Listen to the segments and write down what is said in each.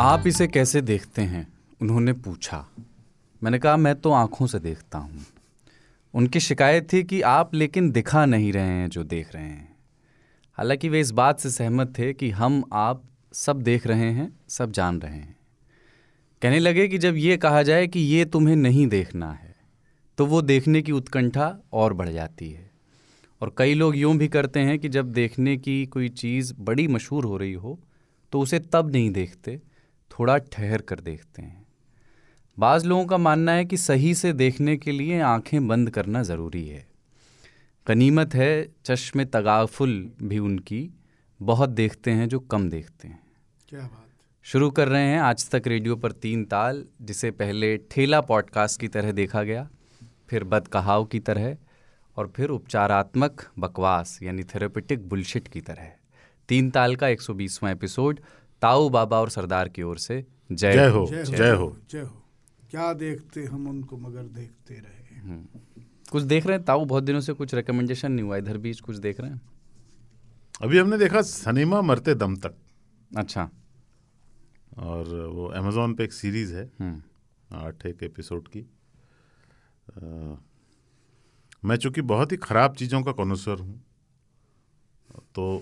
आप इसे कैसे देखते हैं उन्होंने पूछा मैंने कहा मैं तो आंखों से देखता हूँ उनकी शिकायत थी कि आप लेकिन दिखा नहीं रहे हैं जो देख रहे हैं हालांकि वे इस बात से सहमत थे कि हम आप सब देख रहे हैं सब जान रहे हैं कहने लगे कि जब ये कहा जाए कि ये तुम्हें नहीं देखना है तो वो देखने की उत्कंठा और बढ़ जाती है और कई लोग यूँ भी करते हैं कि जब देखने की कोई चीज़ बड़ी मशहूर हो रही हो तो उसे तब नहीं देखते थोड़ा ठहर कर देखते हैं बाज़ लोगों का मानना है कि सही से देखने के लिए आंखें बंद करना ज़रूरी है गनीमत है चश्मे तगाफुल भी उनकी बहुत देखते हैं जो कम देखते हैं क्या बात शुरू कर रहे हैं आज तक रेडियो पर तीन ताल जिसे पहले ठेला पॉडकास्ट की तरह देखा गया फिर बदकहाव की तरह और फिर उपचारात्मक बकवास यानी थेरेपेटिक बुलशिट की तरह तीन ताल का एक एपिसोड ताऊ बाबा और सरदार की ओर से जय हो जय हो जय हो क्या देखते हम उनको मगर देखते रहे हम्म। कुछ देख रहे हैं ताऊ बहुत दिनों से कुछ रिकमेंडेशन नहीं हुआ इधर बीच कुछ देख रहे हैं अभी हमने देखा सनेमा मरते दम तक अच्छा और वो अमेजोन पे एक सीरीज़ है हम्म। आठ एक एपिसोड की आ, मैं चूंकि बहुत ही ख़राब चीज़ों का कॉनोसर हूँ तो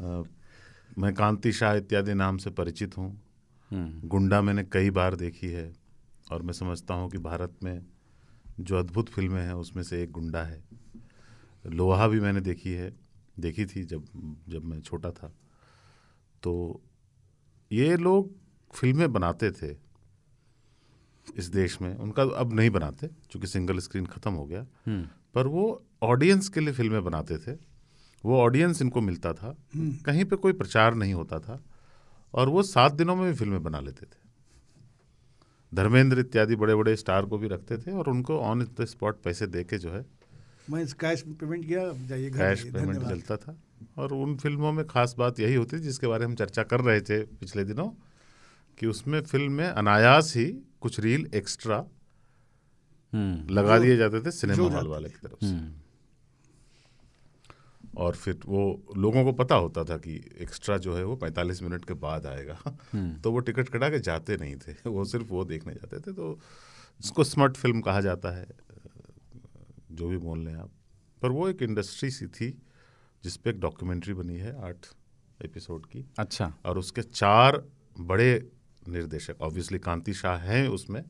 आ, मैं कांति शाह इत्यादि नाम से परिचित हूँ हम्म। गुंडा मैंने कई बार देखी है और मैं समझता हूँ कि भारत में जो अद्भुत फिल्में हैं उसमें से एक गुंडा है लोहा भी मैंने देखी है देखी थी जब जब मैं छोटा था तो ये लोग फिल्में बनाते थे इस देश में उनका अब नहीं बनाते चूंकि सिंगल स्क्रीन ख़त्म हो गया हम्म। पर वो ऑडियंस के लिए फिल्में बनाते थे वो ऑडियंस इनको मिलता था हम्म। कहीं पे कोई प्रचार नहीं होता था और वो सात दिनों में भी फिल्में बना लेते थे धर्मेंद्र इत्यादि बड़े बड़े स्टार को भी रखते थे और उनको ऑन द स्पॉट पैसे दे के जो है मैं कैश पेमेंट किया जाइए कैश पेमेंट चलता था और उन फिल्मों में खास बात यही होती थी जिसके बारे में हम चर्चा कर रहे थे पिछले दिनों कि उसमें फिल्म में अनायास ही कुछ रील एक्स्ट्रा हम्म। लगा दिए जाते थे सिनेमा हॉल वाले की तरफ से हम्म। और फिर वो लोगों को पता होता था कि एक्स्ट्रा जो है वो 45 मिनट के बाद आएगा हम्म। तो वो टिकट कटा के जाते नहीं थे वो सिर्फ वो देखने जाते थे तो जिसको स्मार्ट फिल्म कहा जाता है जो भी बोल लें आप पर वो एक इंडस्ट्री सी थी जिस एक डॉक्यूमेंट्री बनी है आठ एपिसोड की अच्छा और उसके चार बड़े निर्देशक ऑब्वियसली कांति शाह हैं उसमें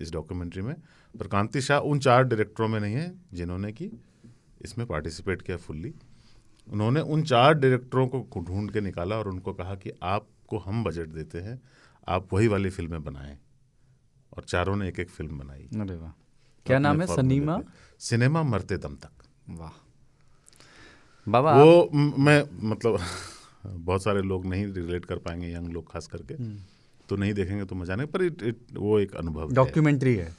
इस डॉक्यूमेंट्री में पर कांति शाह उन चार डायरेक्टरों में नहीं है जिन्होंने कि इसमें पार्टिसिपेट किया फुल्ली उन्होंने उन चार डायरेक्टरों को ढूंढ के निकाला और उनको कहा कि आपको हम बजट देते हैं आप वही वाली फिल्में बनाएं और चारों ने एक एक फिल्म बनाई अरे वाह क्या नाम है सनीमा सिनेमा मरते दम तक वाह बाबा वो मैं मतलब बहुत सारे लोग नहीं रिलेट कर पाएंगे यंग लोग खास करके हम्म। तो नहीं देखेंगे तो मजा नहीं पर इट इट वो एक अनुभव डॉक्यूमेंट्री है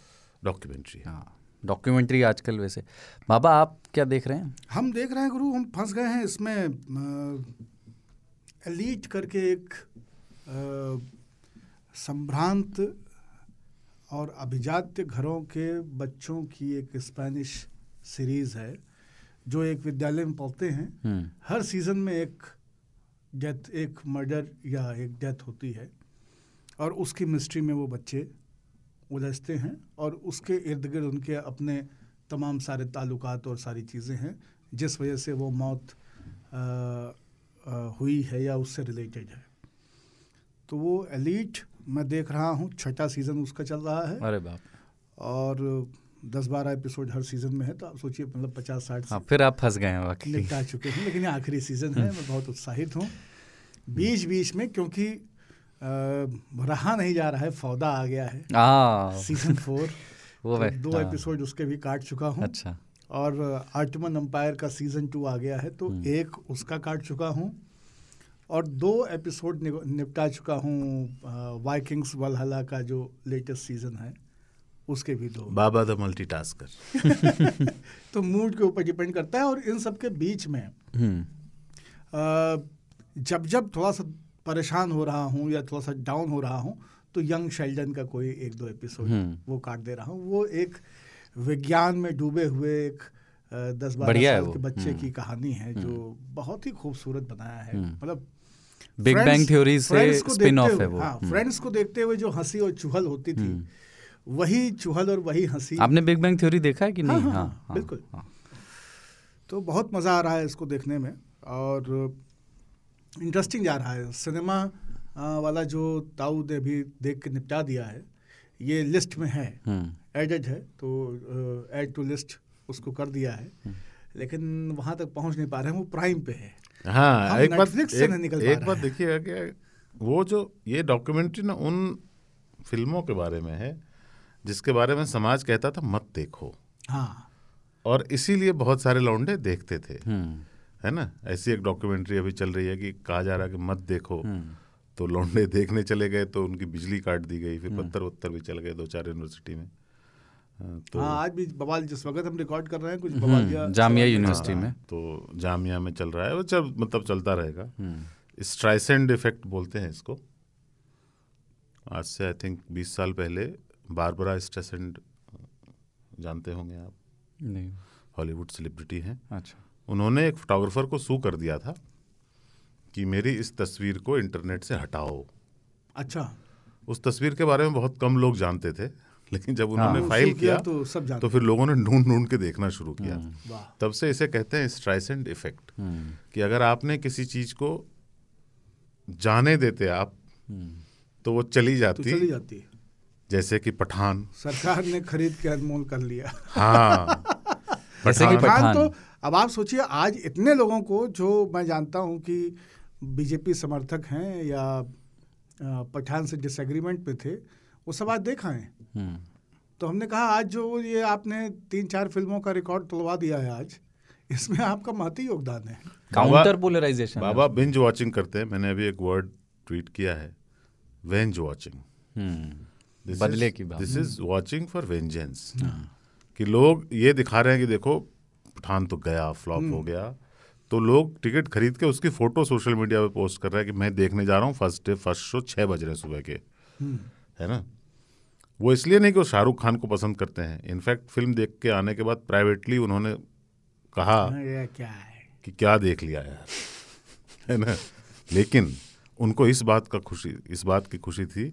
डॉक्यूमेंट्री हाँ डॉक्यूमेंट्री हाँ, आजकल वैसे बाबा आप क्या देख रहे हैं हम देख रहे हैं गुरु हम फंस गए हैं इसमें एलीट करके एक संभ्रांत और अभिजात्य घरों के बच्चों की एक स्पेनिश सीरीज़ है जो एक विद्यालय में पढ़ते हैं हम्म। हर सीज़न में एक डेथ एक मर्डर या एक डेथ होती है और उसकी मिस्ट्री में वो बच्चे उलझते हैं और उसके इर्द गिर्द उनके अपने तमाम सारे ताल्लुकात और सारी चीज़ें हैं जिस वजह से वो मौत आ, आ, हुई है या उससे रिलेटेड है तो वो एलीट मैं देख रहा हूँ छठा सीज़न उसका चल रहा है अरे बाप और दस बारह एपिसोड हर सीज़न में है तो आप सोचिए मतलब पचास साठ हाँ, फिर आप फंस गए हैं निपटा चुके हैं लेकिन ये आखिरी सीज़न है मैं बहुत उत्साहित हूँ बीच बीच में क्योंकि रहा नहीं जा रहा है फौदा आ गया है सीजन फोर वो तो दो एपिसोड हाँ। उसके भी काट चुका हूँ अच्छा और आर्टमन अम्पायर का सीजन टू आ गया है तो हम्म। एक उसका काट चुका हूँ और दो एपिसोड निपटा चुका हूँ वाइकिंग्स वलहला का जो लेटेस्ट सीजन है उसके भी दो बाबा द मल्टीटास्कर तो मूड के ऊपर डिपेंड करता है और इन सब के बीच में आ, हम्म। जब जब थोड़ा सा परेशान हो रहा हूँ या थोड़ा सा डाउन हो रहा हूँ तो यंग शेल्डन का कोई एक दो एपिसोड हम्म। वो काट दे रहा हूँ वो एक विज्ञान में डूबे हुए एक दस बारह साल के बच्चे हम्म। की कहानी है जो हम्म। बहुत ही खूबसूरत बनाया है मतलब बिग बैंग थ्योरी से स्पिन ऑफ है वो हाँ, फ्रेंड्स को देखते हुए जो हंसी और चुहल होती थी वही चुहल और वही हंसी आपने बिग बैंग थ्योरी देखा है कि हाँ, नहीं हाँ, हाँ, हाँ, हाँ बिल्कुल हाँ, तो बहुत मज़ा आ रहा है इसको देखने में और इंटरेस्टिंग जा रहा है सिनेमा वाला जो ताऊ ने भी देख के निपटा दिया है ये लिस्ट में है एडेड हम्म। है तो एड टू लिस्ट उसको कर दिया है हम्म। लेकिन वहाँ तक पहुँच नहीं पा रहे हैं वो प्राइम पे है हाँ एक बात से एक, निकल एक बात देखिएगा कि वो जो ये डॉक्यूमेंट्री ना उन फिल्मों के बारे में है जिसके बारे में समाज कहता था मत देखो हाँ और इसीलिए बहुत सारे लौंडे देखते थे हम्म। है ना ऐसी एक डॉक्यूमेंट्री अभी चल रही है कि कहा जा रहा है कि मत देखो हम्म। तो लौंडे देखने चले गए तो उनकी बिजली काट दी गई फिर हम्म। पत्थर उत्तर भी चल गए दो चार यूनिवर्सिटी में हाँ, तो हाँ आज भी बवाल जिस वक्त हम रिकॉर्ड कर रहे हैं कुछ हम्म। जामिया यूनिवर्सिटी हाँ, में तो जामिया में चल रहा है वो चल मतलब चलता रहेगा स्ट्राइसेंड इफेक्ट बोलते हैं इसको आज से आई थिंक बीस साल पहले बारबरा स्ट्रेसेंड जानते होंगे आप नहीं हॉलीवुड सेलिब्रिटी हैं अच्छा उन्होंने एक फोटोग्राफ़र को सू कर दिया था कि मेरी इस तस्वीर को इंटरनेट से हटाओ अच्छा उस तस्वीर के बारे में बहुत कम लोग जानते थे लेकिन जब हाँ, उन्होंने हाँ, फाइल किया तो सब तो फिर लोगों ने ढूंढ ढूंढ के देखना शुरू किया हम्म। तब से इसे कहते हैं स्ट्राइसेंड हम्म। इफेक्ट कि अगर आपने किसी चीज को जाने देते आप हम्म। तो वो चली तो जाती तो चली जाती है जैसे कि पठान सरकार ने खरीद के अनमोल कर लिया हाँ पठान, पठान तो अब आप सोचिए आज इतने लोगों को जो मैं जानता हूँ कि बीजेपी समर्थक हैं या पठान से डिसएग्रीमेंट पे थे वो सब आज देखा है हम्म। तो हमने कहा आज जो ये आपने तीन चार फिल्मों का रिकॉर्ड तोड़वा दिया है आज इसमें आपका महती योगदान है काउंटर पोलराइजेशन बाबा बिंज वॉचिंग करते हैं मैंने अभी एक वर्ड ट्वीट किया है वेंज वॉचिंग हम्म। बदले की बात this is watching for vengeance कि लोग ये दिखा रहे हैं कि देखो पठान तो गया फ्लॉप हो हम्म। गया तो लोग टिकट खरीद के उसकी फ़ोटो सोशल मीडिया पे पोस्ट कर रहे हैं कि मैं देखने जा रहा हूँ फर्स्ट डे फर्स्ट शो छः बज रहे सुबह के हम्म। है ना वो इसलिए नहीं कि वो शाहरुख खान को पसंद करते हैं इनफैक्ट फिल्म देख के आने के बाद प्राइवेटली उन्होंने कहा हाँ, क्या है कि क्या देख लिया यार है ना लेकिन उनको इस बात का खुशी इस बात की खुशी थी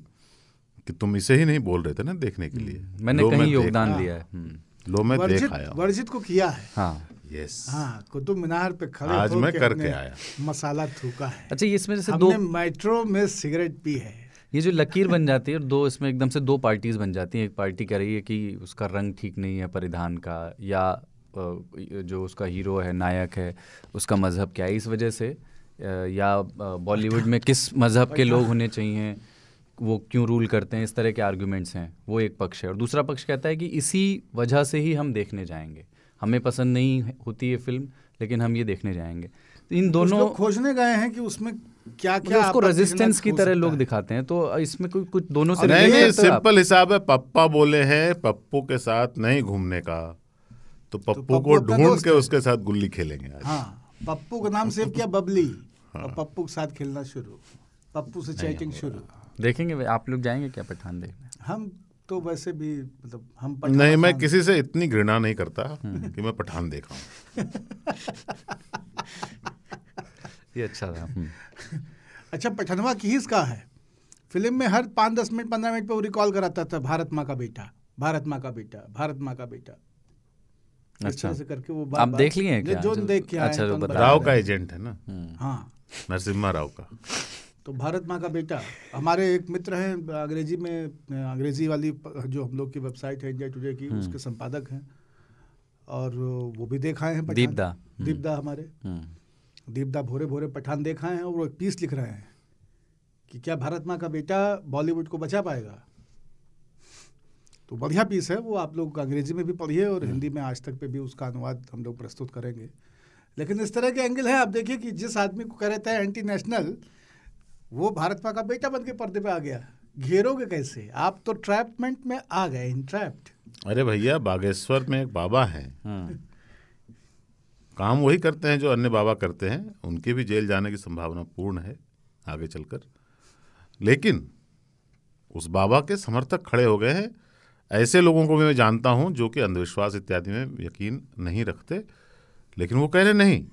कि तुम इसे ही नहीं बोल रहे थे ना देखने के लिए हम्म। मैंने कहीं योगदान हाँ। दिया है लो मैं वर्जित, देख आया वर्जित को किया है हाँ यस हाँ कुतुब मीनार पे खड़े आज मैं करके आया मसाला थूका है अच्छा ये इसमें जैसे दो मेट्रो में सिगरेट पी है ये जो लकीर बन जाती है और दो इसमें एकदम से दो पार्टीज बन जाती हैं एक पार्टी कह रही है कि उसका रंग ठीक नहीं है परिधान का या जो उसका हीरो है नायक है उसका मज़हब क्या है इस वजह से या बॉलीवुड में किस मज़हब के लोग होने चाहिए वो क्यों रूल करते हैं इस तरह के आर्ग्यूमेंट्स हैं वो एक पक्ष है और दूसरा पक्ष कहता है कि इसी वजह से ही हम देखने जाएंगे हमें पसंद नहीं होती ये फिल्म लेकिन हम ये देखने जाएंगे तो इन दोनों खोजने गए हैं कि उसमें क्या क्या मतलब उसको रेजिस्टेंस की तरह लोग दिखाते हैं तो इसमें कोई कुछ दोनों से नहीं सिंपल तो हिसाब है पप्पा बोले हैं पप्पू के साथ नहीं घूमने का तो, तो पप्पू को ढूंढ के उसके साथ गुल्ली खेलेंगे आज हाँ पप्पू का नाम सेव किया बबली और हाँ। पप्पू के साथ खेलना शुरू पप्पू से चैटिंग शुरू देखेंगे आप लोग जाएंगे क्या पठान देखने हम तो वैसे भी मतलब हम पठान नहीं मैं किसी से इतनी घृणा नहीं करता कि मैं पठान देखा हूँ ये अच्छा था हम्म। अच्छा पठनवा किस का है फिल्म में हर पाँच दस मिनट पंद्रह मिनट पर वो रिकॉल कराता था भारत माँ का बेटा भारत माँ का बेटा भारत माँ का बेटा अच्छा से करके वो बार आप बार देख लिए हैं क्या जो, जो देख के अच्छा, तो राव का एजेंट है ना हम्म। हाँ नरसिम्हा राव का तो भारत माँ का बेटा हमारे एक मित्र हैं अंग्रेजी में अंग्रेजी वाली जो हम लोग की वेबसाइट है इंडिया टुडे की उसके हम्म। संपादक हैं और वो भी देखा है हैं दीपदा हम्म। दीपदा हमारे हम्म। दीपदा भोरे भोरे पठान देख हैं और वो एक पीस लिख रहे हैं कि क्या भारत माँ का बेटा बॉलीवुड को बचा पाएगा तो बढ़िया पीस है वो आप लोग अंग्रेजी में भी पढ़िए और हिंदी में आज तक पे भी उसका अनुवाद हम लोग प्रस्तुत करेंगे लेकिन इस तरह के एंगल है आप देखिए कि जिस आदमी को कह रहे थे एंटी नेशनल वो भारत पा का बेटा बन के पर्दे पे आ गया घेरोगे कैसे आप तो ट्रैपमेंट में आ गए इन ट्रैप्ड अरे भैया बागेश्वर में एक बाबा है हाँ। काम वही करते हैं जो अन्य बाबा करते हैं उनके भी जेल जाने की संभावना पूर्ण है आगे चलकर लेकिन उस बाबा के समर्थक खड़े हो गए हैं ऐसे लोगों को भी मैं जानता हूं जो कि अंधविश्वास इत्यादि में यकीन नहीं रखते लेकिन वो कह रहे नहीं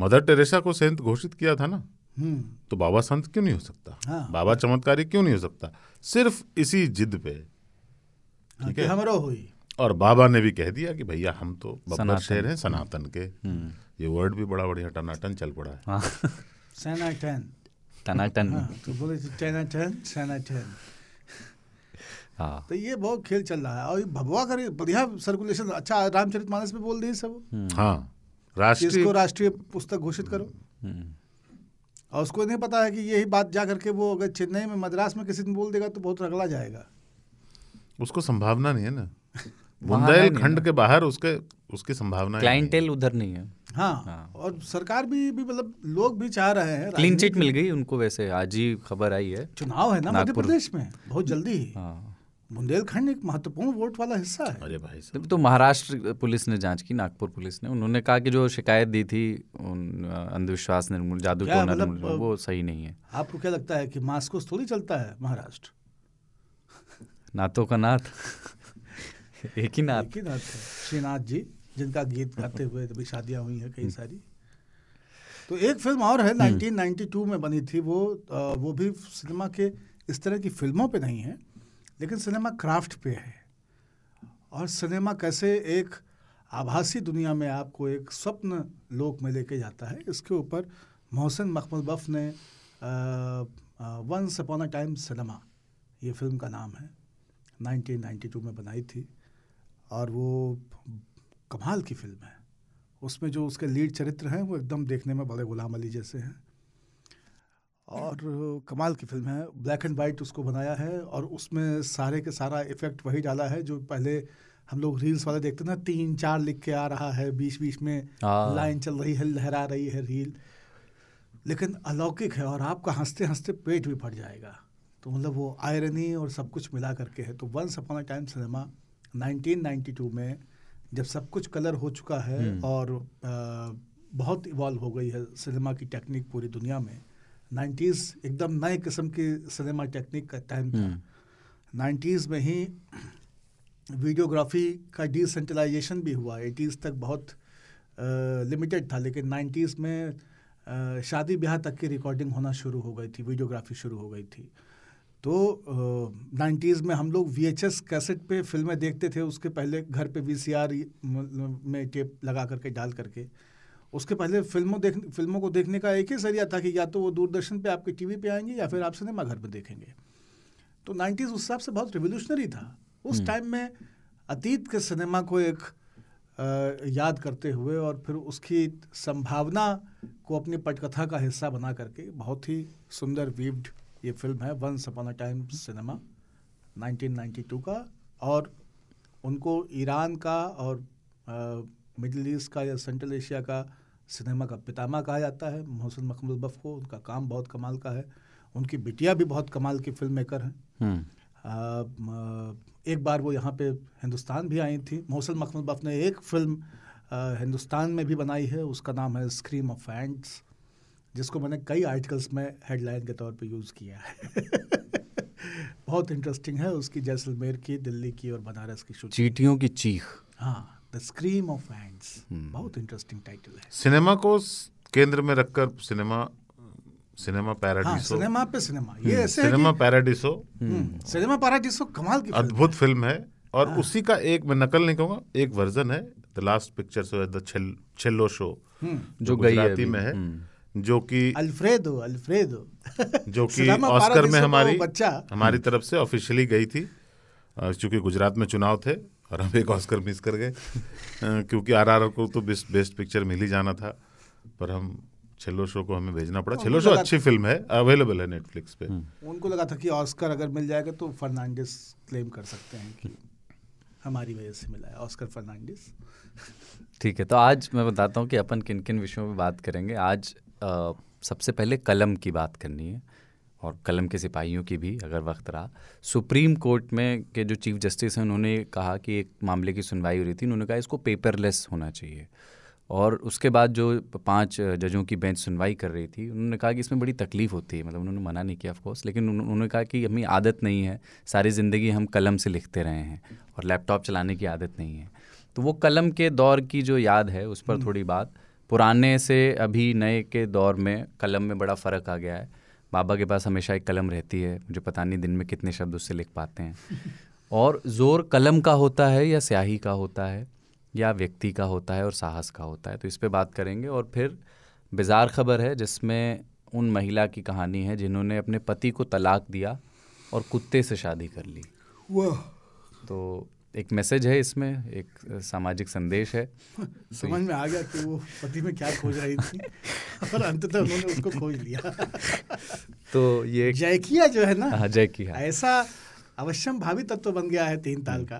मदर टेरेसा को संत घोषित किया था ना तो बाबा संत क्यों नहीं हो सकता हाँ। बाबा चमत्कारी क्यों नहीं हो सकता सिर्फ इसी जिद पे हाँ, ठीक है हमरो हुई और बाबा ने भी कह दिया कि भैया हम तो बब्बर शेर हैं सनातन के हम्म। ये वर्ड भी बड़ा बढ़िया टनाटन चल पड़ा है हाँ। सनातन टनाटन हाँ, तो बोले टनाटन सनातन तो ये बहुत खेल चल रहा है और भगवा कर बढ़िया सर्कुलेशन अच्छा रामचरित मानस में बोल दिए सब हम्म। हाँ राष्ट्रीय राष्ट्रीय पुस्तक घोषित करो हम्म। और उसको नहीं पता है कि यही बात जा करके वो अगर चेन्नई में मद्रास में किसी दिन बोल देगा तो बहुत रगड़ा जाएगा उसको संभावना नहीं है ना बुंदेलखंड के बाहर उसके उसकी संभावना क्लाइंटेल उधर नहीं है हाँ, हाँ और सरकार भी भी मतलब लोग भी चाह रहे हैं क्लीन चिट मिल गई उनको वैसे आज ही खबर आई है चुनाव है ना मध्य प्रदेश में बहुत जल्दी हाँ बुंदेलखंड एक महत्वपूर्ण वोट वाला हिस्सा है अरे भाई साहब तो महाराष्ट्र पुलिस ने जांच की नागपुर पुलिस ने उन्होंने कहा कि जो शिकायत दी थी अंधविश्वास निर्मूल जादू मतलब, वो सही नहीं है आपको क्या लगता है कि मास्को थोड़ी चलता है महाराष्ट्र नाथों का नाथ एक ही नाथ एक ही नाथ श्रीनाथ जी जिनका गीत गाते हुए अभी शादियाँ हुई हैं कई हम्म। सारी तो एक फिल्म और है 1992 हम्म। में बनी थी वो वो भी सिनेमा के इस तरह की फिल्मों पे नहीं है लेकिन सिनेमा क्राफ्ट पे है और सिनेमा कैसे एक आभासी दुनिया में आपको एक स्वप्न लोक में लेके जाता है इसके ऊपर मोहसिन मखमल बफ ने once upon a time cinema ये फिल्म का नाम है 1992 में बनाई थी और वो कमाल की फिल्म है उसमें जो उसके लीड चरित्र हैं वो एकदम देखने में बड़े गुलाम अली जैसे हैं और कमाल की फिल्म है ब्लैक एंड वाइट उसको बनाया है और उसमें सारे के सारा इफेक्ट वही डाला है जो पहले हम लोग रील्स वाले देखते ना तीन चार लिख के आ रहा है बीच बीच में लाइन हाँ। चल रही है लहरा रही है रील लेकिन अलौकिक है और आपका हंसते हंसते पेट भी फट जाएगा तो मतलब वो आयरनी और सब कुछ मिला करके है तो once upon a time cinema 1992 में जब सब कुछ कलर हो चुका है हम्म। और आ, बहुत इवॉल्व हो गई है सिनेमा की टेक्निक पूरी दुनिया में नाइन्टीज़ एकदम नए किस्म की सिनेमा टेक्निक का टाइम था हम्म। नाइन्टीज़ में ही वीडियोग्राफी का डिसेंट्रलाइजेशन भी हुआ एटीज़ तक बहुत लिमिटेड था लेकिन नाइन्टीज़ में आ, शादी ब्याह तक की रिकॉर्डिंग होना शुरू हो गई थी वीडियोग्राफी शुरू हो गई थी तो नाइन्टीज़ में हम लोग वी एच एस कैसेट पर फिल्में देखते थे उसके पहले घर पे वी सी आर में टेप लगा करके डाल करके उसके पहले फिल्मों देख फिल्मों को देखने का एक ही जरिया था कि या तो वो दूरदर्शन पे आपके टीवी पे आएंगे या फिर आप सिनेमा घर में देखेंगे तो नाइन्टीज़ उस हिसाब से बहुत रिवोल्यूशनरी था उस हम्म। टाइम में अतीत के सिनेमा को एक आ, याद करते हुए और फिर उसकी संभावना को अपनी पटकथा का हिस्सा बना करके बहुत ही सुंदर वीव्ड ये फिल्म है once upon a time cinema 1992 का और उनको ईरान का और मिडिल ईस्ट का या सेंट्रल एशिया का सिनेमा का पितामा कहा जाता है मोहसिन मखमल बफ को उनका काम बहुत कमाल का है उनकी बिटिया भी बहुत कमाल की फिल्म मेकर हैं हम्म। एक बार वो यहाँ पे हिंदुस्तान भी आई थी मोहसिन मखमल बफ ने एक फिल्म आ, हिंदुस्तान में भी बनाई है उसका नाम है स्क्रीम ऑफ एंड्स जिसको मैंने कई आर्टिकल्स में हेडलाइन के तौर पे यूज़ किया है बहुत इंटरेस्टिंग है उसकी जैसलमेर की दिल्ली की और बनारस की चीटियों की चीख हाँ द स्क्रीम ऑफ हैंड्स बहुत इंटरेस्टिंग टाइटल है सिनेमा को केंद्र में रखकर सिनेमा सिनेमा पैराडिसो हाँ, सिनेमा पे सिनेमा ये hmm. ऐसे cinema paradiso hmm. hmm. Cinema paradiso कमाल की अद्भुत फिल्म है और हाँ। उसी का एक मैं नकल नहीं कहूंगा एक वर्जन है the last picture show the Chhello show जो गुजराती में है जो कि अल्फ्रेडो अल्फ्रेडो जो कि ऑस्कर में हमारी बच्चा हमारी तरफ से ऑफिशियली गई थी चूंकि गुजरात में चुनाव थे और हम एक ऑस्कर मिस कर गए क्योंकि आर को तो बेस्ट बेस्ट पिक्चर मिल ही जाना था पर हम छेलो शो को हमें भेजना पड़ा छेलो तो शो अच्छी फिल्म है अवेलेबल है नेटफ्लिक्स पे हम्म। उनको लगा था कि ऑस्कर अगर मिल जाएगा तो फर्नांडिस क्लेम कर सकते हैं कि हमारी वजह से मिला है ऑस्कर फर्नांडिस ठीक है तो आज मैं बताता हूँ कि अपन किन किन विषयों पर बात करेंगे आज आ, सबसे पहले कलम की बात करनी है और कलम के सिपाहियों की भी अगर वक्त रहा सुप्रीम कोर्ट में के जो चीफ जस्टिस हैं उन्होंने कहा कि एक मामले की सुनवाई हो रही थी उन्होंने कहा इसको पेपरलेस होना चाहिए और उसके बाद जो पांच जजों की बेंच सुनवाई कर रही थी उन्होंने कहा कि इसमें बड़ी तकलीफ़ होती है मतलब उन्होंने मना नहीं किया ऑफकोर्स लेकिन उन्होंने कहा कि हमें आदत नहीं है सारी ज़िंदगी हम कलम से लिखते रहे हैं और लैपटॉप चलाने की आदत नहीं है तो वो कलम के दौर की जो याद है उस पर हम्म। थोड़ी बात पुराने से अभी नए के दौर में कलम में बड़ा फ़र्क आ गया है बाबा के पास हमेशा एक कलम रहती है मुझे पता नहीं दिन में कितने शब्द उससे लिख पाते हैं और ज़ोर कलम का होता है या स्याही का होता है या व्यक्ति का होता है और साहस का होता है तो इस पर बात करेंगे और फिर बेजार खबर है जिसमें उन महिला की कहानी है जिन्होंने अपने पति को तलाक दिया और कुत्ते से शादी कर ली वाह तो एक मैसेज है इसमें एक सामाजिक संदेश है तो समझ में आ गया कि वो पति में क्या खोज रही थी और अंततः उन्होंने उसको खोज लिया तो ये जयकिया जो है ना हाँ जयकिया ऐसा अवश्यम भावी तत्व तो बन गया है तीन ताल का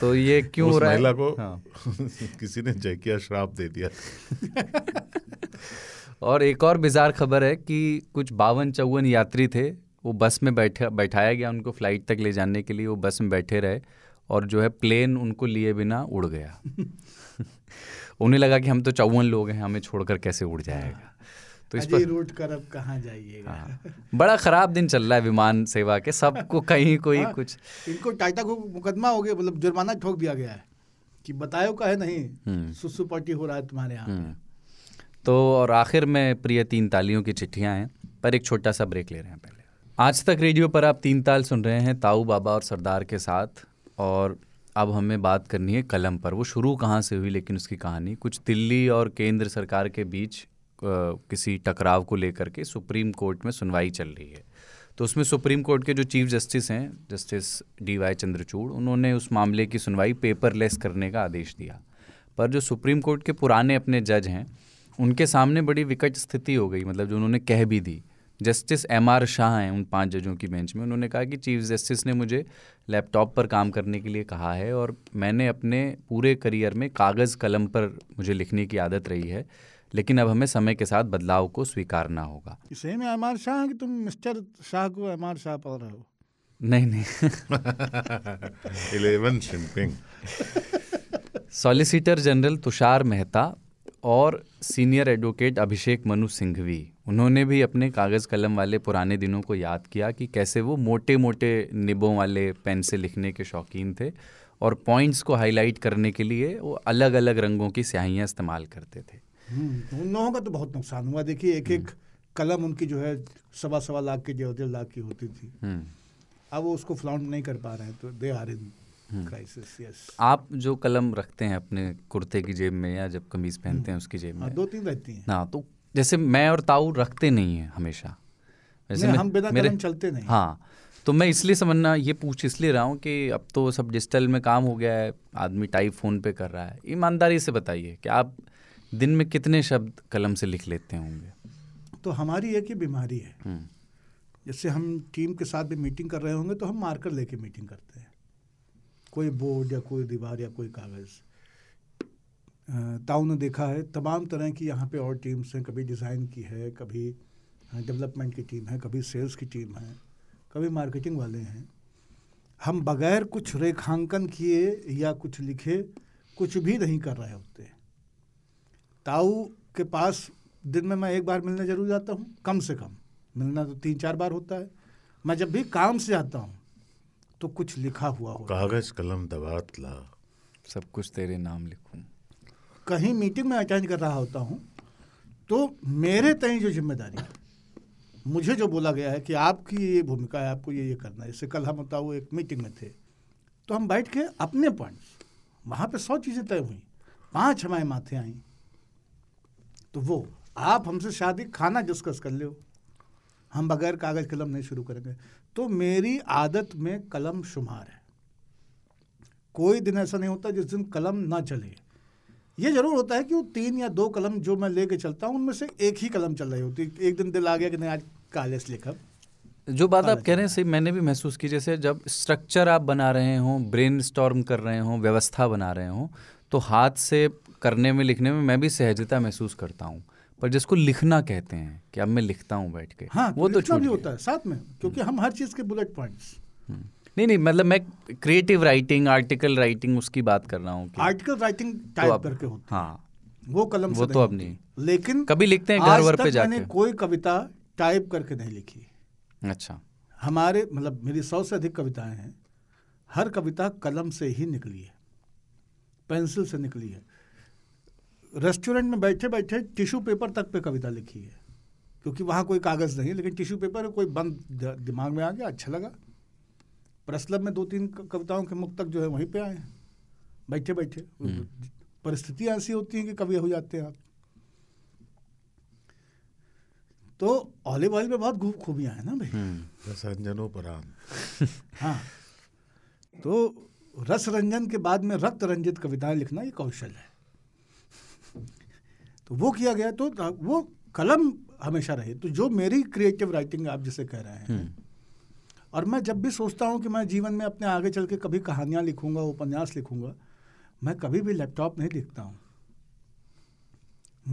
तो ये क्यों हो रहा है महिला को हाँ। किसी ने जयकिया श्राप दे दिया और एक और बिजार खबर है कि कुछ बावन चौवन यात्री थे वो बस में बैठा बैठाया गया उनको फ्लाइट तक ले जाने के लिए वो बस में बैठे रहे और जो है प्लेन उनको लिए बिना उड़ गया उन्हें लगा कि हम तो चौवन लोग हैं हमें छोड़कर कैसे उड़ जाएगा तो इस पर रूट कर अब कहाँ जाइएगा हाँ। बड़ा खराब दिन चल रहा है विमान सेवा के सबको कहीं कोई आ, हाँ, कुछ इनको टाइटा को मुकदमा हो गया मतलब जुर्माना ठोक दिया गया है कि बतायो का है नहीं हम्म। सुसु हो रहा है तुम्हारे यहाँ हम्म। तो और आखिर में प्रिय तीन तालियों की चिट्ठियाँ हैं पर एक छोटा सा ब्रेक ले रहे हैं पहले आज तक रेडियो पर आप तीन ताल सुन रहे हैं ताऊ बाबा और सरदार के साथ और अब हमें बात करनी है कलम पर वो शुरू कहाँ से हुई लेकिन उसकी कहानी कुछ दिल्ली और केंद्र सरकार के बीच किसी टकराव को लेकर के सुप्रीम कोर्ट में सुनवाई चल रही है तो उसमें सुप्रीम कोर्ट के जो चीफ जस्टिस हैं जस्टिस डी वाई चंद्रचूड़ उन्होंने उस मामले की सुनवाई पेपरलेस करने का आदेश दिया पर जो सुप्रीम कोर्ट के पुराने अपने जज हैं उनके सामने बड़ी विकट स्थिति हो गई मतलब जो उन्होंने कह भी दी जस्टिस एम आर शाह हैं उन पांच जजों की बेंच में उन्होंने कहा कि चीफ जस्टिस ने मुझे लैपटॉप पर काम करने के लिए कहा है और मैंने अपने पूरे करियर में कागज़ कलम पर मुझे लिखने की आदत रही है लेकिन अब हमें समय के साथ बदलाव को स्वीकारना होगा में एम आर शाह कि तुम मिस्टर शाह को एम आर शाह पढ़ रहे हो नहीं नहीं इलेवन सिंपिंग सॉलिसिटर जनरल तुषार मेहता और सीनियर एडवोकेट अभिषेक मनु सिंघवी उन्होंने भी अपने कागज़ कलम वाले पुराने दिनों को याद किया कि कैसे वो मोटे मोटे निबों वाले पेन से लिखने के शौकीन थे और पॉइंट्स को हाईलाइट करने के लिए वो अलग अलग रंगों की स्याहियाँ इस्तेमाल करते थे हम्म, तो उन लोगों का तो बहुत नुकसान हुआ देखिए एक एक हम्म। कलम उनकी जो है सवा सवा लाख की डेढ़ डेढ़ लाख की होती थी हम्म। अब वो उसको फ्लाउंट नहीं कर पा रहे हैं तो दे आर इन क्राइसिस हम्म। यस आप जो कलम रखते हैं अपने कुर्ते की जेब में या जब कमीज हम्म। पहनते हैं उसकी जेब में हाँ, दो तीन रहती हैं ना हाँ, तो जैसे मैं और ताऊ रखते नहीं हैं हमेशा वैसे हम बिना मेरे चलते नहीं हाँ तो मैं इसलिए समझना ये पूछ इसलिए रहा हूँ कि अब तो सब डिजिटल में काम हो गया है आदमी टाइप फ़ोन पे कर रहा है ईमानदारी से बताइए कि आप दिन में कितने शब्द कलम से लिख लेते होंगे तो हमारी एक ही बीमारी है हम्म। जैसे हम टीम के साथ भी मीटिंग कर रहे होंगे तो हम मार्कर लेके मीटिंग करते हैं कोई बोर्ड या कोई दीवार या कोई कागज़ ताऊ ने देखा है तमाम तरह की यहाँ पे और टीम्स हैं कभी डिज़ाइन की है कभी डेवलपमेंट हाँ, की टीम है कभी सेल्स की टीम है कभी मार्केटिंग वाले हैं हम बगैर कुछ रेखांकन किए या कुछ लिखे कुछ भी नहीं कर रहे होते ताऊ के पास दिन में मैं एक बार मिलने ज़रूर जाता हूँ कम से कम मिलना तो तीन चार बार होता है मैं जब भी काम से आता हूँ तो कुछ लिखा हुआ हो कागज कलम दबात ला सब कुछ तेरे नाम लिखूं कहीं मीटिंग में अटेंड कर रहा होता हूं तो मेरे तय जो जिम्मेदारी है मुझे जो बोला गया है कि आपकी ये भूमिका है आपको ये ये करना है जैसे कल हम बताओ एक मीटिंग में थे तो हम बैठ के अपने पॉइंट वहां पे सौ चीज़ें तय हुई पांच हमारे माथे आई तो वो आप हमसे शादी खाना डिस्कस कर लो हम बगैर कागज़ कलम नहीं शुरू करेंगे तो मेरी आदत में कलम शुमार है कोई दिन ऐसा नहीं होता जिस दिन कलम ना चले ये जरूर होता है कि वो तीन या दो कलम जो मैं लेके चलता हूँ उनमें से एक ही कलम चल रही होती एक दिन दिल आ गया कि नहीं आज कालेस लेखक जो बात आप कह रहे हैं सही मैंने भी महसूस की जैसे जब स्ट्रक्चर आप बना रहे हों ब्रेन स्टॉर्म कर रहे हों व्यवस्था बना रहे हों तो हाथ से करने में लिखने में मैं भी सहजता महसूस करता हूँ पर जिसको लिखना कहते हैं कि अब मैं लिखता हूँ बैठ के हाँ वो तो छूट भी होता है साथ में क्योंकि हम्म। हम हर चीज़ के बुलेट पॉइंट्स हम्म। नहीं नहीं मतलब मैं क्रिएटिव राइटिंग आर्टिकल राइटिंग उसकी बात कर रहा हूँ आर्टिकल राइटिंग टाइप तो करके होती हाँ वो कलम वो तो अब नहीं लेकिन कभी लिखते हैं घर वर पे जाके मैंने कोई कविता टाइप करके नहीं लिखी अच्छा हमारे मतलब मेरी सौ से अधिक कविताएं हैं हर कविता कलम से ही निकली है पेंसिल से निकली है रेस्टोरेंट में बैठे बैठे टिश्यू पेपर तक पे कविता लिखी है क्योंकि वहाँ कोई कागज़ नहीं है लेकिन टिश्यू पेपर कोई बंद दिमाग में आ गया अच्छा लगा प्रेस क्लब में दो तीन कविताओं के मुख तक जो है वहीं पे आए बैठे बैठे हम्म। परिस्थितियाँ ऐसी होती हैं कि कवि हो जाते हैं आप तो ऑलिव ऑयल में बहुत खूब खूबियाँ हैं ना भाई हम्म। रंजनों पर हाँ तो रस रंजन के बाद में रक्त रंजित कविताएं लिखना ये कौशल है तो वो किया गया तो वो कलम हमेशा रहे तो जो मेरी क्रिएटिव राइटिंग आप जिसे कह रहे हैं हम्म। और मैं जब भी सोचता हूँ कि मैं जीवन में अपने आगे चल के कभी कहानियाँ लिखूंगा उपन्यास लिखूंगा मैं कभी भी लैपटॉप नहीं लिखता हूँ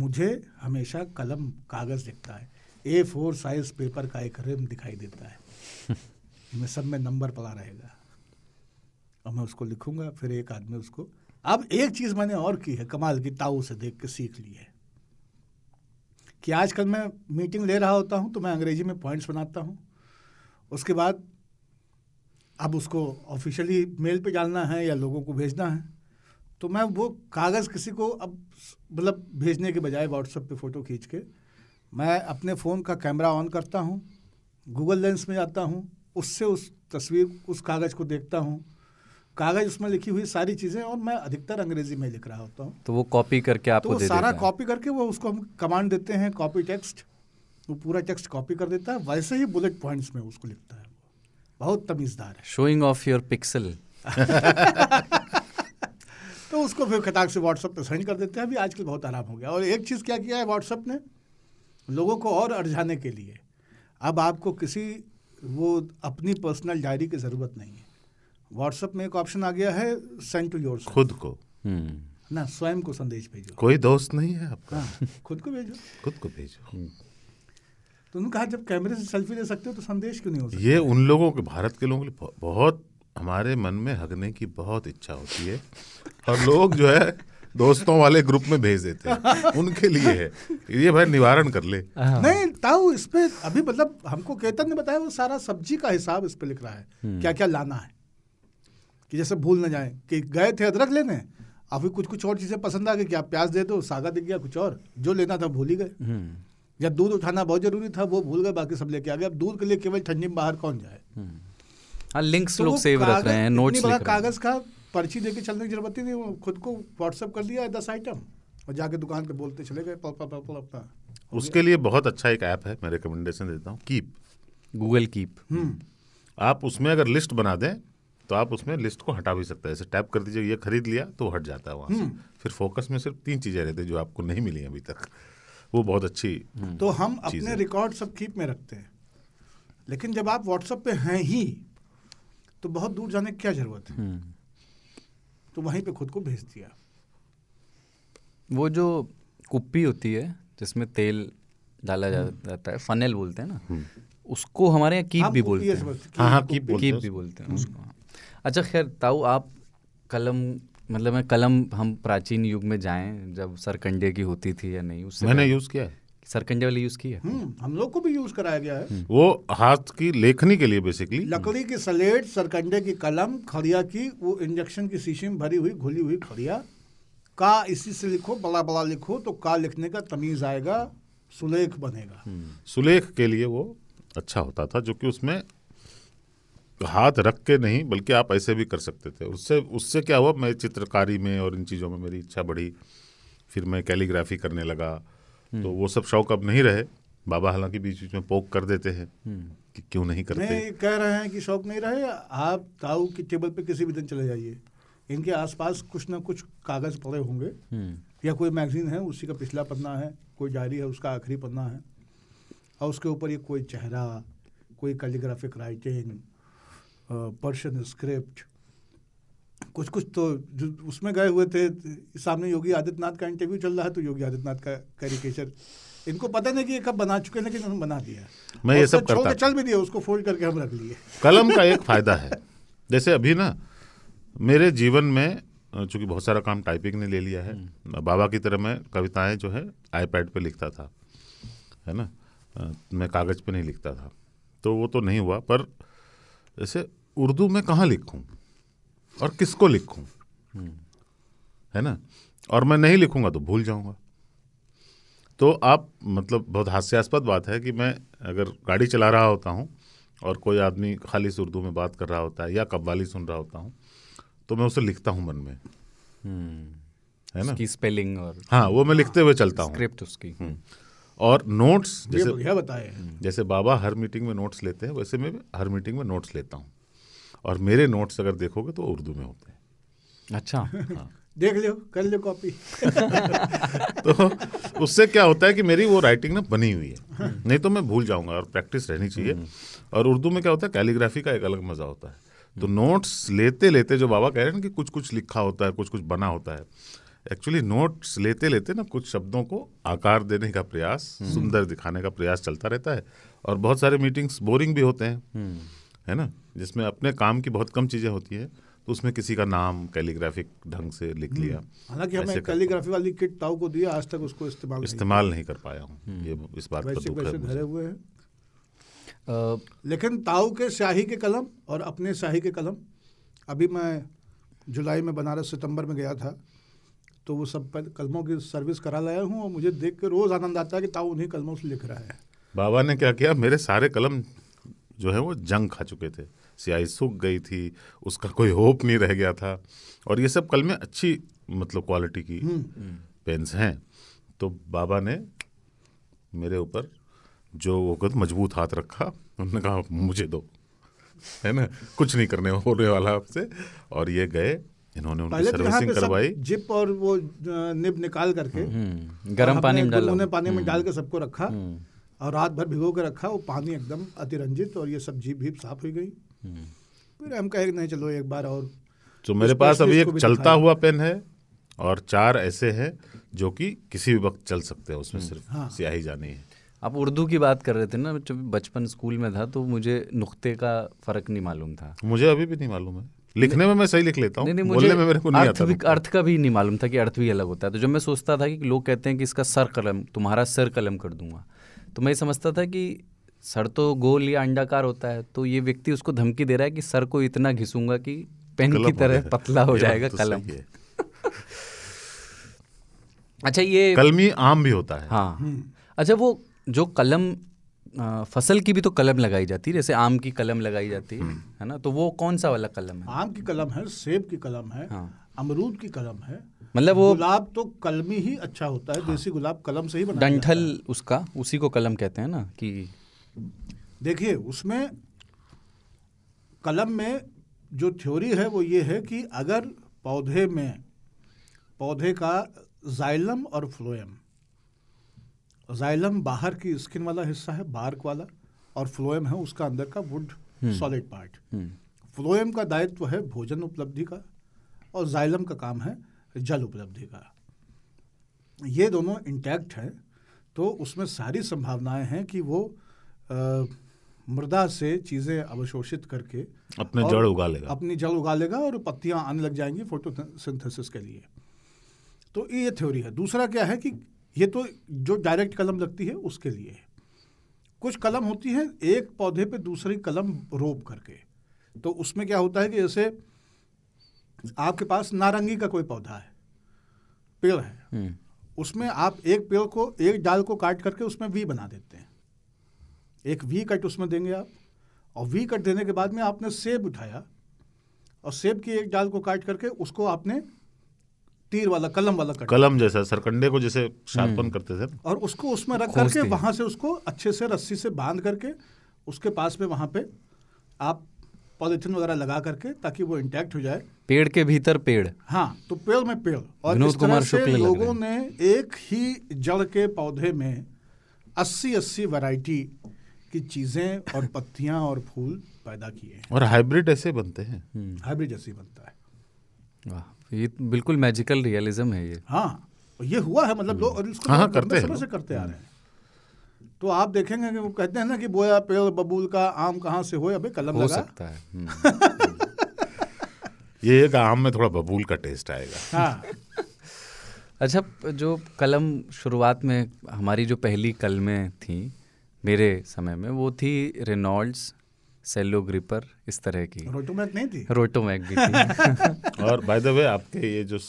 मुझे हमेशा कलम कागज़ लिखता है ए फोर साइज पेपर का एक रिम दिखाई देता है मैं सब में नंबर पड़ा रहेगा और मैं उसको लिखूंगा फिर एक आदमी उसको अब एक चीज़ मैंने और की है कमाल की ताऊ से देख के सीख ली है कि आजकल मैं मीटिंग ले रहा होता हूँ तो मैं अंग्रेजी में पॉइंट्स बनाता हूँ उसके बाद अब उसको ऑफिशियली मेल पे डालना है या लोगों को भेजना है तो मैं वो कागज़ किसी को अब मतलब भेजने के बजाय व्हाट्सएप पे फ़ोटो खींच के मैं अपने फ़ोन का कैमरा ऑन करता हूँ गूगल लेंस में जाता हूँ उससे उस तस्वीर उस कागज़ को देखता हूँ कागज उसमें लिखी हुई सारी चीजें और मैं अधिकतर अंग्रेजी में लिख रहा होता हूँ तो वो कॉपी करके आपको तो दे सारा कॉपी करके वो उसको हम कमांड देते हैं कॉपी टेक्स्ट वो पूरा टेक्स्ट कॉपी कर देता है वैसे ही बुलेट पॉइंट्स में उसको लिखता है बहुत तमीजदार है शोइंग ऑफ योर पिक्सल तो उसको फिर खिताब से व्हाट्सएप पे सेंड कर देते हैं अभी आजकल बहुत आराम हो गया और एक चीज़ क्या किया है व्हाट्सएप ने लोगों को और अड़झाने के लिए अब आपको किसी वो अपनी पर्सनल डायरी की ज़रूरत नहीं है व्हाट्सएप में एक ऑप्शन आ गया है सेंड टू योर खुद को हम्म। ना स्वयं को संदेश भेजो कोई दोस्त नहीं है आपका हाँ, खुद को भेजो खुद को भेजो हम्म। तो उन्होंने कहा जब कैमरे से सेल्फी ले सकते हो तो संदेश क्यों नहीं हो सकता ये उन लोगों के भारत के लोगों के लिए बहुत हमारे मन में हगने की बहुत इच्छा होती है और लोग जो है दोस्तों वाले ग्रुप में भेज देते हैं उनके लिए है ये भाई निवारण कर ले हाँ। नहीं ताऊ इस पे अभी मतलब हमको केतन ने बताया वो सारा सब्जी का हिसाब इस पे लिख रहा है हम्म। क्या क्या लाना है कि जैसे भूल ना जाए कि गए थे अदरक लेने अभी कुछ कुछ और चीज़ें पसंद आ गई कि आप प्याज दे दो सागा दिख गया कुछ और जो लेना था भूल ही गए हम्म। या दूध उठाना बहुत ज़रूरी था वो भूल गए बाकी सब लेके आ गए अब दूध के लिए केवल ठंडी में बाहर कौन जाए लिंक्स हम्म। हाँ, तो लोग सेव रख रहे हैं नोट्स लिख कागज़ का पर्ची देके चलने की जरूरत ही नहीं वो खुद को व्हाट्सअप कर दिया दस आइटम और जाके दुकान पे बोलते चले गए अपना उसके लिए बहुत अच्छा एक ऐप है मैं रिकमेंडेशन देता हूँ कीप गूगल कीप आप उसमें अगर लिस्ट बना दें तो आप उसमें लिस्ट को हटा भी सकते हैं ऐसे टैप कर दीजिए ये खरीद लिया तो हट जाता है वहाँ से हम्म। फिर फोकस में सिर्फ तीन चीज़ें रहती जो आपको नहीं मिली अभी तक वो बहुत अच्छी हम्म। तो हम अपने रिकॉर्ड सब कीप में रखते हैं लेकिन जब आप व्हाट्सएप पे हैं ही तो बहुत दूर जाने की क्या ज़रूरत है हम्म। तो वहीं पे खुद को भेज दिया वो जो कुप्पी होती है जिसमें तेल डाला जाता है फनेल बोलते हैं ना उसको हमारे यहाँ कीप भी बोलते हैं हाँ, हाँ कीप भी बोलते हैं उसको हाँ। अच्छा खैर ताऊ आप कलम मतलब मैं कलम हम प्राचीन युग में जाएं जब सरकंडे की होती थी या नहीं उससे मैंने यूज़ किया है सरकंडे वाली यूज की है हम्म, हम लोग को भी यूज कराया गया है हम्म। वो हाथ की लेखनी के लिए बेसिकली लकड़ी की सलेट सरकंडे की कलम खड़िया की वो इंजेक्शन की शीशे में भरी हुई घुली हुई खड़िया का इसी से लिखो बड़ा बड़ा लिखो तो का लिखने का तमीज आएगा सुलेख बनेगा हम्म। सुलेख के लिए वो अच्छा होता था जो कि उसमें हाथ रख के नहीं बल्कि आप ऐसे भी कर सकते थे उससे उससे क्या हुआ मैं चित्रकारी में और इन चीज़ों में मेरी इच्छा बढ़ी फिर मैं कैलीग्राफी करने लगा तो हम्म। वो सब शौक अब नहीं रहे बाबा हालांकि बीच बीच में पोक कर देते हैं हम्म। कि क्यों नहीं करते नहीं कह रहे हैं कि शौक नहीं रहे आप ताऊ की टेबल पे किसी भी दिन चले जाइए इनके आसपास कुछ ना कुछ कागज पड़े होंगे हम्म। या कोई मैगजीन है उसी का पिछला पन्ना है कोई डायरी है उसका आखिरी पन्ना है और उसके ऊपर ये कोई चेहरा कोई कैलीग्राफिक राइटिंग पर्शियन स्क्रिप्ट कुछ कुछ तो जो उसमें गए हुए थे सामने योगी आदित्यनाथ का इंटरव्यू चल रहा है तो योगी आदित्यनाथ का कैरिकेचर इनको पता नहीं कि ये कब बना चुके हैं लेकिन बना दिया मैं ये सब करता चल भी दिया उसको फोल्ड करके हम रख लिए कलम का एक फ़ायदा है जैसे अभी ना मेरे जीवन में चूंकि बहुत सारा काम टाइपिंग ने ले लिया है हम्म। बाबा की तरह मैं कविताएं जो है आईपैड पे लिखता था है ना मैं कागज़ पे नहीं लिखता था तो वो तो नहीं हुआ पर जैसे उर्दू में कहाँ लिखूँ और किसको लिखूँ है ना और मैं नहीं लिखूँगा तो भूल जाऊँगा तो आप मतलब बहुत हास्यास्पद बात है कि मैं अगर गाड़ी चला रहा होता हूँ और कोई आदमी खालिश उर्दू में बात कर रहा होता है या कव्वाली सुन रहा होता हूँ तो मैं उसे लिखता हूँ मन में हम्म। है ना स्पेलिंग और हाँ वो मैं लिखते हुए चलता हूँ स्क्रिप्ट उसकी हम्म। और नोट्स जैसे बताए जैसे बाबा हर मीटिंग में नोट्स लेते हैं वैसे मैं हर मीटिंग में नोट्स लेता हूँ और मेरे नोट्स अगर देखोगे तो उर्दू में होते हैं अच्छा हाँ। देख लो कर लो कॉपी तो उससे क्या होता है कि मेरी वो राइटिंग ना बनी हुई है नहीं तो मैं भूल जाऊंगा और प्रैक्टिस रहनी चाहिए हम्म। और उर्दू में क्या होता है कैलीग्राफी का एक अलग मज़ा होता है तो नोट्स लेते लेते जो बाबा कह रहे हैं कि कुछ कुछ लिखा होता है कुछ कुछ बना होता है एक्चुअली नोट्स लेते लेते ना कुछ शब्दों को आकार देने का प्रयास हम्म। सुंदर दिखाने का प्रयास चलता रहता है और बहुत सारे मीटिंग्स बोरिंग भी होते हैं हम्म। है ना जिसमें अपने काम की बहुत कम चीज़ें होती है तो उसमें किसी का नाम कैलीग्राफिक ढंग से लिख लिया हम्म। हालांकि हमें कैलीग्राफी वाली किट ताऊ को दिया आज तक उसको इस्तेमाल इस्तेमाल नहीं, कर पाया हूँ हम्म। ये इस बात पर दुख है धरे हुए हैं लेकिन ताऊ के शाही के कलम और अपने शाही के कलम अभी मैं जुलाई में बनारस सितंबर में गया था तो वो सब कलमों की सर्विस करा लाया हूँ और मुझे देख के रोज़ आनंद आता है कि ताऊ उन्हीं कलमों से लिख रहा है बाबा ने क्या किया मेरे सारे कलम जो है वो जंग खा चुके थे सियाही सूख गई थी उसका कोई होप नहीं रह गया था और ये सब कल में अच्छी मतलब क्वालिटी की हम्म। पेंस हैं तो बाबा ने मेरे ऊपर जो वो मजबूत हाथ रखा उन्होंने कहा मुझे दो है ना कुछ नहीं करने होने वाला आपसे और ये गए इन्होंने उनकी तो सर्विसिंग करवाई जिप और वो निब निकाल करके गर्म हम्म, हम्म, पानी में डाल उन्होंने पानी में डाल के सबको रखा और रात भर भिगो के रखा वो पानी एकदम अतिरंजित और ये सब जीप भी साफ हो गई हम्म। फिर हम कहे नहीं चलो एक बार और तो मेरे पास अभी एक चलता हुआ पेन है और चार ऐसे हैं जो कि किसी भी वक्त चल सकते हैं उसमें हम्म। सिर्फ हाँ। स्याही जानी है आप उर्दू की बात कर रहे थे ना जब बचपन स्कूल में था तो मुझे नुक्ते का फर्क नहीं मालूम था मुझे अभी भी नहीं मालूम है लिखने में मैं सही लिख लेता हूँ बोलने में मेरे को नहीं आता अर्थ अर्थ का भी नहीं मालूम था कि अर्थ भी अलग होता है तो जब मैं सोचता था कि लोग कहते हैं कि इसका सर कलम तुम्हारा सर कलम कर दूंगा तो मैं समझता था कि सर तो गोल या अंडाकार होता है तो ये व्यक्ति उसको धमकी दे रहा है कि सर को इतना घिसूंगा कि पेन की तरह पतला हो जाएगा तो कलम अच्छा ये कलमी आम भी होता है हाँ हम्म। अच्छा वो जो कलम फसल की भी तो कलम लगाई जाती है जैसे आम की कलम लगाई जाती है हम्म। है ना तो वो कौन सा वाला कलम है आम की कलम है सेब की कलम है हाँ। अमरूद की कलम है मतलब वो गुलाब तो कलमी ही अच्छा होता है हाँ। देसी गुलाब कलम से ही बना डंठल उसका उसी को कलम कहते हैं ना कि देखिए उसमें कलम में जो थ्योरी है वो ये है कि अगर पौधे में पौधे का जाइलम और फ्लोएम जाइलम बाहर की स्किन वाला हिस्सा है बार्क वाला और फ्लोएम है उसका अंदर का वुड हम्म। सॉलिड पार्ट हम्म। फ्लोएम का दायित्व है भोजन उपलब्धि का और जाइलम का काम है जल उपलब्धि का ये दोनों इंटैक्ट हैं तो उसमें सारी संभावनाएं हैं कि वो आ, मृदा से चीज़ें अवशोषित करके अपने जड़ उगा लेगा अपनी जड़ उगा लेगा और पत्तियां आने लग जाएंगी फोटोसिंथेसिस के लिए तो ये थ्योरी है दूसरा क्या है कि ये तो जो डायरेक्ट कलम लगती है उसके लिए है कुछ कलम होती है एक पौधे पे दूसरी कलम रोप करके तो उसमें क्या होता है कि जैसे आपके पास नारंगी का कोई पौधा है पेड़ है हम्म। उसमें आप एक पेड़ को एक डाल को काट करके उसमें वी बना देते हैं एक वी कट उसमें देंगे आप और वी कट देने के बाद में आपने सेब उठाया और सेब की एक डाल को काट करके उसको आपने तीर वाला कलम वाला कट कलम जैसा सरकंडे को जैसे शार्पन हम्म। करते थे और उसको उसमें रख करके वहां से उसको अच्छे से रस्सी से बांध करके उसके पास में वहां पे आप पॉलिथिन वगैरह लगा करके ताकि वो इंटैक्ट हो जाए पेड़ के भीतर पेड़ हाँ तो पेड़ में पेड़ और इस तरह से लोगों ने एक ही जड़ के पौधे में अस्सी अस्सी वैरायटी की चीज़ें और पत्तियां और फूल पैदा किए हैं और हाइब्रिड ऐसे बनते हैं हाइब्रिड हम्म। ऐसे बनता है वाह तो ये तो बिल्कुल मैजिकल रियलिज्म है ये हाँ ये हुआ है मतलब हम्म। लोग और इसको हाँ, हाँ करते करते आ रहे हैं तो आप देखेंगे कि वो कहते हैं ना कि बोया पेड़ बबूल का आम कहाँ से हो अभी कलम हो लगा सकता है हम्म, हम्म, हम्म। ये एक आम में थोड़ा बबूल का टेस्ट आएगा हाँ अच्छा जो कलम शुरुआत में हमारी जो पहली कलमें थी मेरे समय में वो थी रेनॉल्ड्स सेलो ग्रिपर इस तरह की रोटोमैक नहीं थी रोटोमैक भी थी और बाय द वे आपके ये जो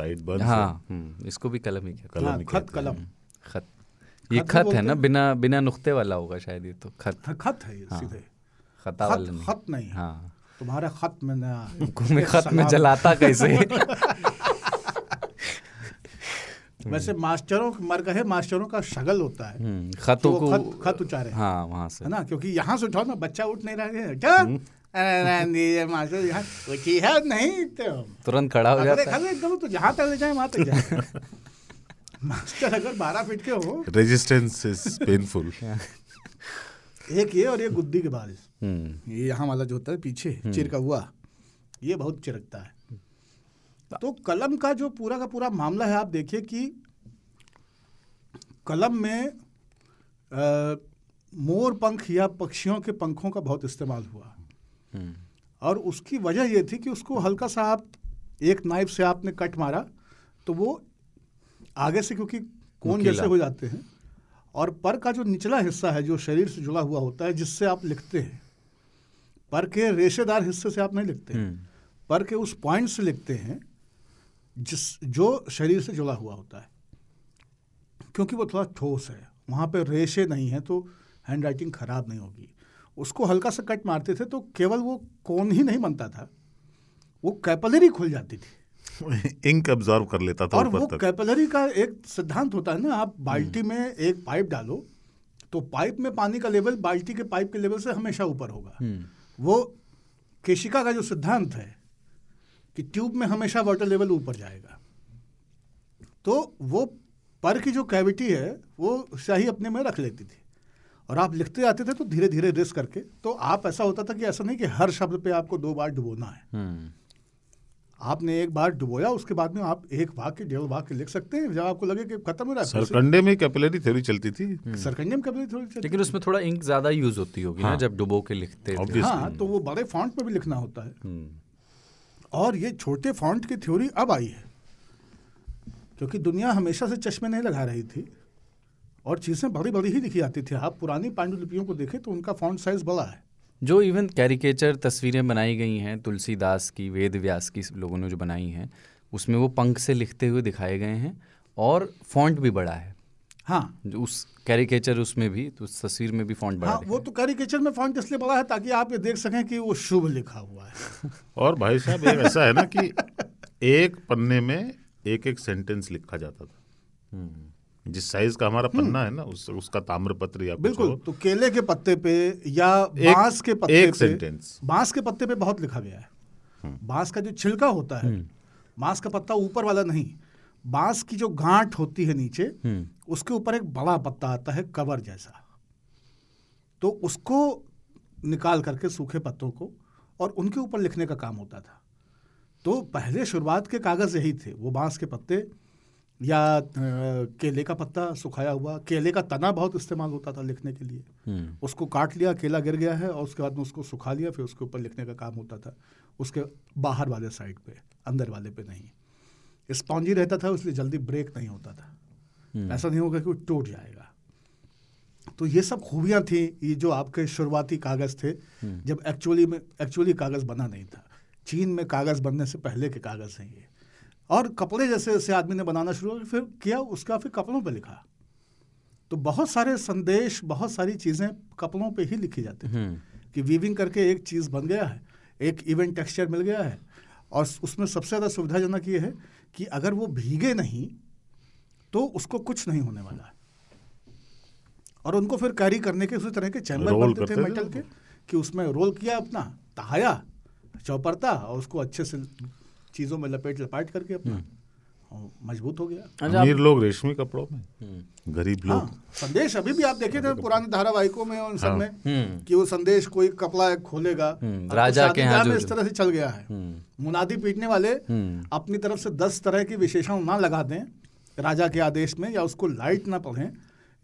साइड बन हाँ इसको भी कलम ही कहते हैं हाँ, कलम खत कलम खत ये खत है ना बिना बिना नुक्ते वाला होगा शायद ये तो खत हाँ, खत है ये हाँ। सीधे खत, खत नहीं हाँ तुम्हारे खत में नया खत में जलाता कैसे वैसे मास्टरों मर गए मास्टरों का शगल होता है हम्म, खतों तो को खत, खत उचारे हाँ वहां से है ना क्योंकि यहाँ से उठाओ ना बच्चा उठ नहीं रहा है क्या हम्म। मास्टर नहीं तो तुरंत खड़ा हो जाता है तो जहाँ तक ले जाए वहां तक जाए मास्टर अगर बारह फीट के हो रेजिस्टेंस इज पेनफुल एक ये और ये गुद्दी के बाल hmm. ये यहाँ वाला जो होता है पीछे hmm. चिरका हुआ ये बहुत चिरकता है तो कलम का जो पूरा का पूरा मामला है आप देखिए कि कलम में आ, मोर पंख या पक्षियों के पंखों का बहुत इस्तेमाल हुआ hmm. और उसकी वजह यह थी कि उसको हल्का सा आप एक नाइफ से आपने कट मारा तो वो आगे से क्योंकि कौन जैसे हो जाते हैं और पर का जो निचला हिस्सा है जो शरीर से जुड़ा हुआ होता है जिससे आप लिखते हैं पर के रेशेदार हिस्से से आप नहीं लिखते हम्म। पर के उस पॉइंट से लिखते हैं जिस जो शरीर से जुड़ा हुआ होता है क्योंकि वो थोड़ा ठोस है वहाँ पे रेशे नहीं है तो हैंड राइटिंग खराब नहीं होगी उसको हल्का सा कट मारते थे तो केवल वो कौन ही नहीं बनता था वो कैपलरी खुल जाती थी इंक ऑब्जॉर्व कर लेता था और वो कैपलरी का एक सिद्धांत होता है ना आप हम्म। बाल्टी में एक पाइप डालो तो पाइप में पानी का लेवल बाल्टी के पाइप के लेवल से हमेशा ऊपर होगा हम्म। वो केशिका का जो सिद्धांत है कि ट्यूब में हमेशा वाटर लेवल ऊपर जाएगा तो वो पर की जो कैविटी है वो शाही अपने में रख लेती थी और आप लिखते आते थे तो धीरे धीरे रिस्क करके तो आप ऐसा होता था कि ऐसा नहीं कि हर शब्द पे आपको दो बार डुबोना है हम्म। आपने एक बार डुबोया उसके बाद में आप एक भाग के डेढ़ भाग के लिख सकते हैं जब आपको लगे कि खत्म हो रहा है सरकंडे में कैपिलरी थ्योरी चलती थी हम्म। सरकंडे में कैपिलरी थ्योरी चलती लेकिन उसमें थोड़ा इंक ज्यादा यूज होती होगी हाँ, ना जब डुबो के लिखते हैं हाँ तो वो बड़े फॉन्ट में भी लिखना होता है हम्म। और ये छोटे फॉन्ट की थ्योरी अब आई है क्योंकि दुनिया हमेशा से चश्मे नहीं लगा रही थी और चीज़ें बड़ी बड़ी ही लिखी जाती थी आप पुरानी पांडुलिपियों को देखें तो उनका फॉन्ट साइज बड़ा है जो इवन कैरिकेचर तस्वीरें बनाई गई हैं तुलसीदास की वेद व्यास की लोगों ने जो बनाई हैं उसमें वो पंख से लिखते हुए दिखाए गए हैं और फॉन्ट भी बड़ा है हाँ जो उस कैरिकेचर उसमें भी तो उस तस्वीर में भी फॉन्ट बड़ा हाँ, वो तो कैरिकेचर में फॉन्ट इसलिए बड़ा है ताकि आप ये देख सकें कि वो शुभ लिखा हुआ है और भाई साहब एक ऐसा है ना कि एक पन्ने में एक एक सेंटेंस लिखा जाता था हम्म। जिस साइज का हमारा पन्ना हम्म। है ना उस, उसका ताम्र पत्र या बिल्कुल तो केले के पत्ते पे या बांस के पत्ते एक सेंटेंस बांस के पत्ते पे बहुत लिखा गया है हम्म। बांस का जो छिलका होता है हम्म। बांस का पत्ता ऊपर वाला नहीं बांस की जो गांठ होती है नीचे उसके ऊपर एक बड़ा पत्ता आता है कवर जैसा तो उसको निकाल करके सूखे पत्तों को और उनके ऊपर लिखने का काम होता था तो पहले शुरुआत के कागज़ यही थे वो बांस के पत्ते या केले का पत्ता सुखाया हुआ केले का तना बहुत इस्तेमाल होता था लिखने के लिए हम्म। उसको काट लिया केला गिर गया है और उसके बाद में उसको सुखा लिया फिर उसके ऊपर लिखने का काम होता था उसके बाहर वाले साइड पे अंदर वाले पे नहीं स्पॉन्जी रहता था इसलिए जल्दी ब्रेक नहीं होता था हम्म। ऐसा नहीं होगा कि वो टूट जाएगा तो ये सब खूबियाँ थी ये जो आपके शुरुआती कागज़ थे हम्म। जब एक्चुअली में एक्चुअली कागज़ बना नहीं था चीन में कागज़ बनने से पहले के कागज़ हैं ये और कपड़े जैसे जैसे आदमी ने बनाना शुरू फिर किया उसका फिर कपड़ों पर लिखा तो बहुत सारे संदेश बहुत सारी चीज़ें कपड़ों पर ही लिखी जाती हैं हम्म। कि वीविंग करके एक चीज़ बन गया है एक इवेंट टेक्सचर मिल गया है और उसमें सबसे ज़्यादा सुविधाजनक ये है कि अगर वो भीगे नहीं तो उसको कुछ नहीं होने वाला है और उनको फिर कैरी करने के उसी तरह के चैम्बर बनते थे मेटल के कि उसमें रोल किया अपना तहाया चौपड़ता और उसको अच्छे से चीज़ों में लपेट लपाट करके अपना हम्म। मजबूत हो गया अच्छा, अमीर लोग रेशमी कपड़ों में हम्म। गरीब लोग हाँ, संदेश अभी भी आप देखे थे हाँ, पुराने धारावाहिकों में उन सब हाँ। में हम्म। कि वो संदेश कोई कपड़ा खोलेगा राजा के यहाँ इस तरह से चल गया है मुनादी पीटने वाले अपनी तरफ से दस तरह की विशेषण ना लगा दें राजा के आदेश में या उसको लाइट ना पढ़ें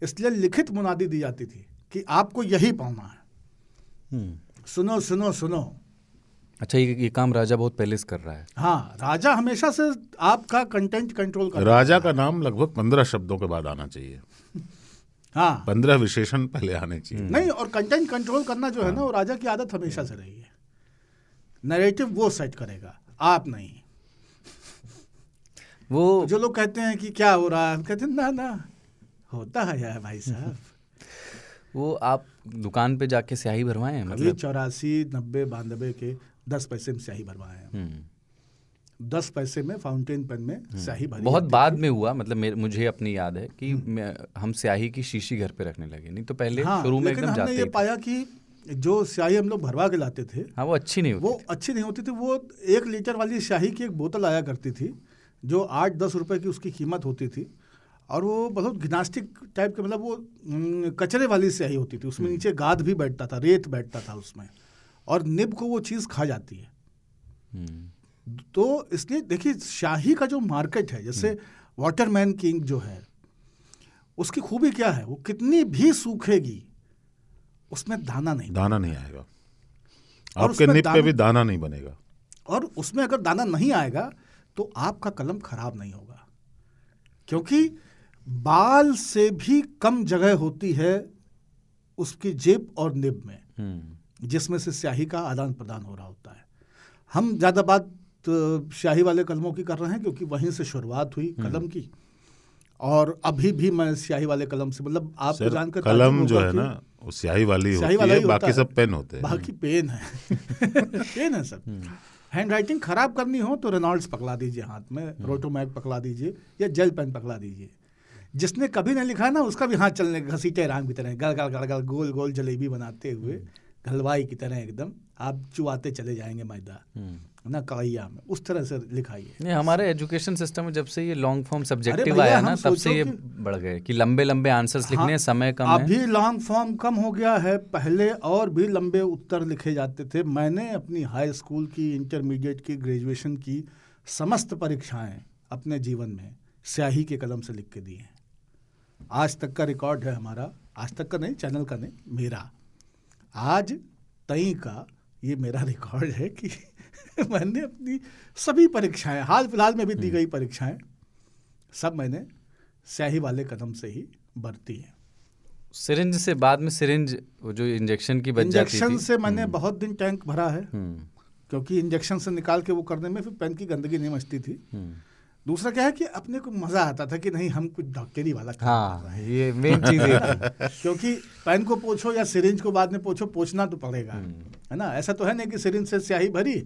इसलिए लिखित मुनादी दी जाती थी कि आपको यही पाना है सुनो सुनो सुनो अच्छा ये ये काम राजा बहुत पहले से कर रहा है हाँ राजा हमेशा से आपका कंटेंट कंट्रोल कर राजा का नाम लगभग पंद्रह शब्दों के बाद आना चाहिए हाँ पंद्रह विशेषण पहले आने चाहिए हम्म। नहीं और कंटेंट कंट्रोल करना जो हाँ। है ना हाँ। वो राजा की आदत हमेशा से रही है नरेटिव वो सेट करेगा आप नहीं वो तो जो लोग कहते हैं कि क्या हो रहा है कहते हैं ना ना होता है यार भाई साहब वो आप दुकान पे जाके स्याही भरवाए मतलब चौरासी नब्बे बानबे के दस पैसे में स्याही भरवाए हैं हम्म। दस पैसे में फाउंटेन पेन में हम्म। स्याही भरी बहुत बाद में हुआ मतलब मुझे अपनी याद है कि हम्म। हम स्याही की शीशी घर पे रखने लगे नहीं तो पहले हाँ, शुरू में एकदम जाते ये पाया कि जो स्याही हम लोग भरवा के लाते थे हाँ वो अच्छी नहीं होती वो अच्छी नहीं होती थी वो एक लीटर वाली स्याही की एक बोतल आया करती थी जो आठ दस रुपए की उसकी कीमत होती थी और वो बहुत गिनास्टिक टाइप के मतलब वो कचरे वाली स्याही होती थी उसमें नीचे गाद भी बैठता था रेत बैठता था उसमें और निब को वो चीज़ खा जाती है हम्म। तो इसलिए देखिए शाही का जो मार्केट है जैसे हम्म। वाटरमैन किंग जो है उसकी खूबी क्या है वो कितनी भी सूखेगी उसमें दाना नहीं दाना नहीं आएगा आपके निब पे भी दाना नहीं बनेगा और उसमें अगर दाना नहीं आएगा तो आपका कलम खराब नहीं होगा क्योंकि बाल से भी कम जगह होती है उसकी जेब और निब में हम्म। जिसमें से स्याही का आदान प्रदान हो रहा होता है हम ज़्यादा बात स्याही वाले कलमों की कर रहे हैं क्योंकि वहीं से शुरुआत हुई हम्म। कलम की और अभी भी मैं स्याही वाले कलम से मतलब आप तो जानकर कलम जो है ना वो स्याही वाली स्याही होती वाला है, बाकी सब पेन होते हैं बाकी पेन है पेन है सब हम्म। हैंड राइटिंग खराब करनी हो तो रेनॉल्ड्स पकड़ा दीजिए हाथ में हम्म। रोटोमैक पकड़ा दीजिए या जेल पेन पकड़ा दीजिए जिसने कभी नहीं लिखा ना उसका भी हाथ चलने घसीटे राम की तरह गल गल गल गल गोल गोल जलेबी बनाते हुए हलवाई की तरह एकदम आप चुवाते चले जाएंगे मैदा हम्म। ना कड़ैया में उस तरह से लिखाई है नहीं हमारे एजुकेशन सिस्टम में जब से ये लॉन्ग फॉर्म सब्जेक्टिव आया ना तब से ये बढ़ गए कि लंबे लंबे आंसर्स हाँ, लिखने समय कम अभी लॉन्ग फॉर्म कम हो गया है पहले और भी लंबे उत्तर लिखे जाते थे मैंने अपनी हाई स्कूल की इंटरमीडिएट की ग्रेजुएशन की समस्त परीक्षाएं अपने जीवन में स्याही के कलम से लिख के दी हैं आज तक का रिकॉर्ड है हमारा आज तक का नहीं चैनल का नहीं मेरा आज तई का ये मेरा रिकॉर्ड है कि मैंने अपनी सभी परीक्षाएं हाल फिलहाल में भी दी हम्म। गई परीक्षाएं सब मैंने स्याही वाले कदम से ही बरती हैं सिरिंज से बाद में सिरिंज वो जो इंजेक्शन की बच इंजेक्शन जाती थी। से मैंने हम्म। बहुत दिन टैंक भरा है हम्म। क्योंकि इंजेक्शन से निकाल के वो करने में फिर पेन की गंदगी नहीं मचती थी दूसरा क्या है कि अपने को मजा आता था कि नहीं हम कुछ डॉक्टरी वाला हाँ ये मेन चीज है क्योंकि पेन को पोछो या सिरिंज को बाद में पोछो पोछना तो पड़ेगा हम्म। है ना ऐसा तो है नहीं कि सिरिंज से स्याही भरी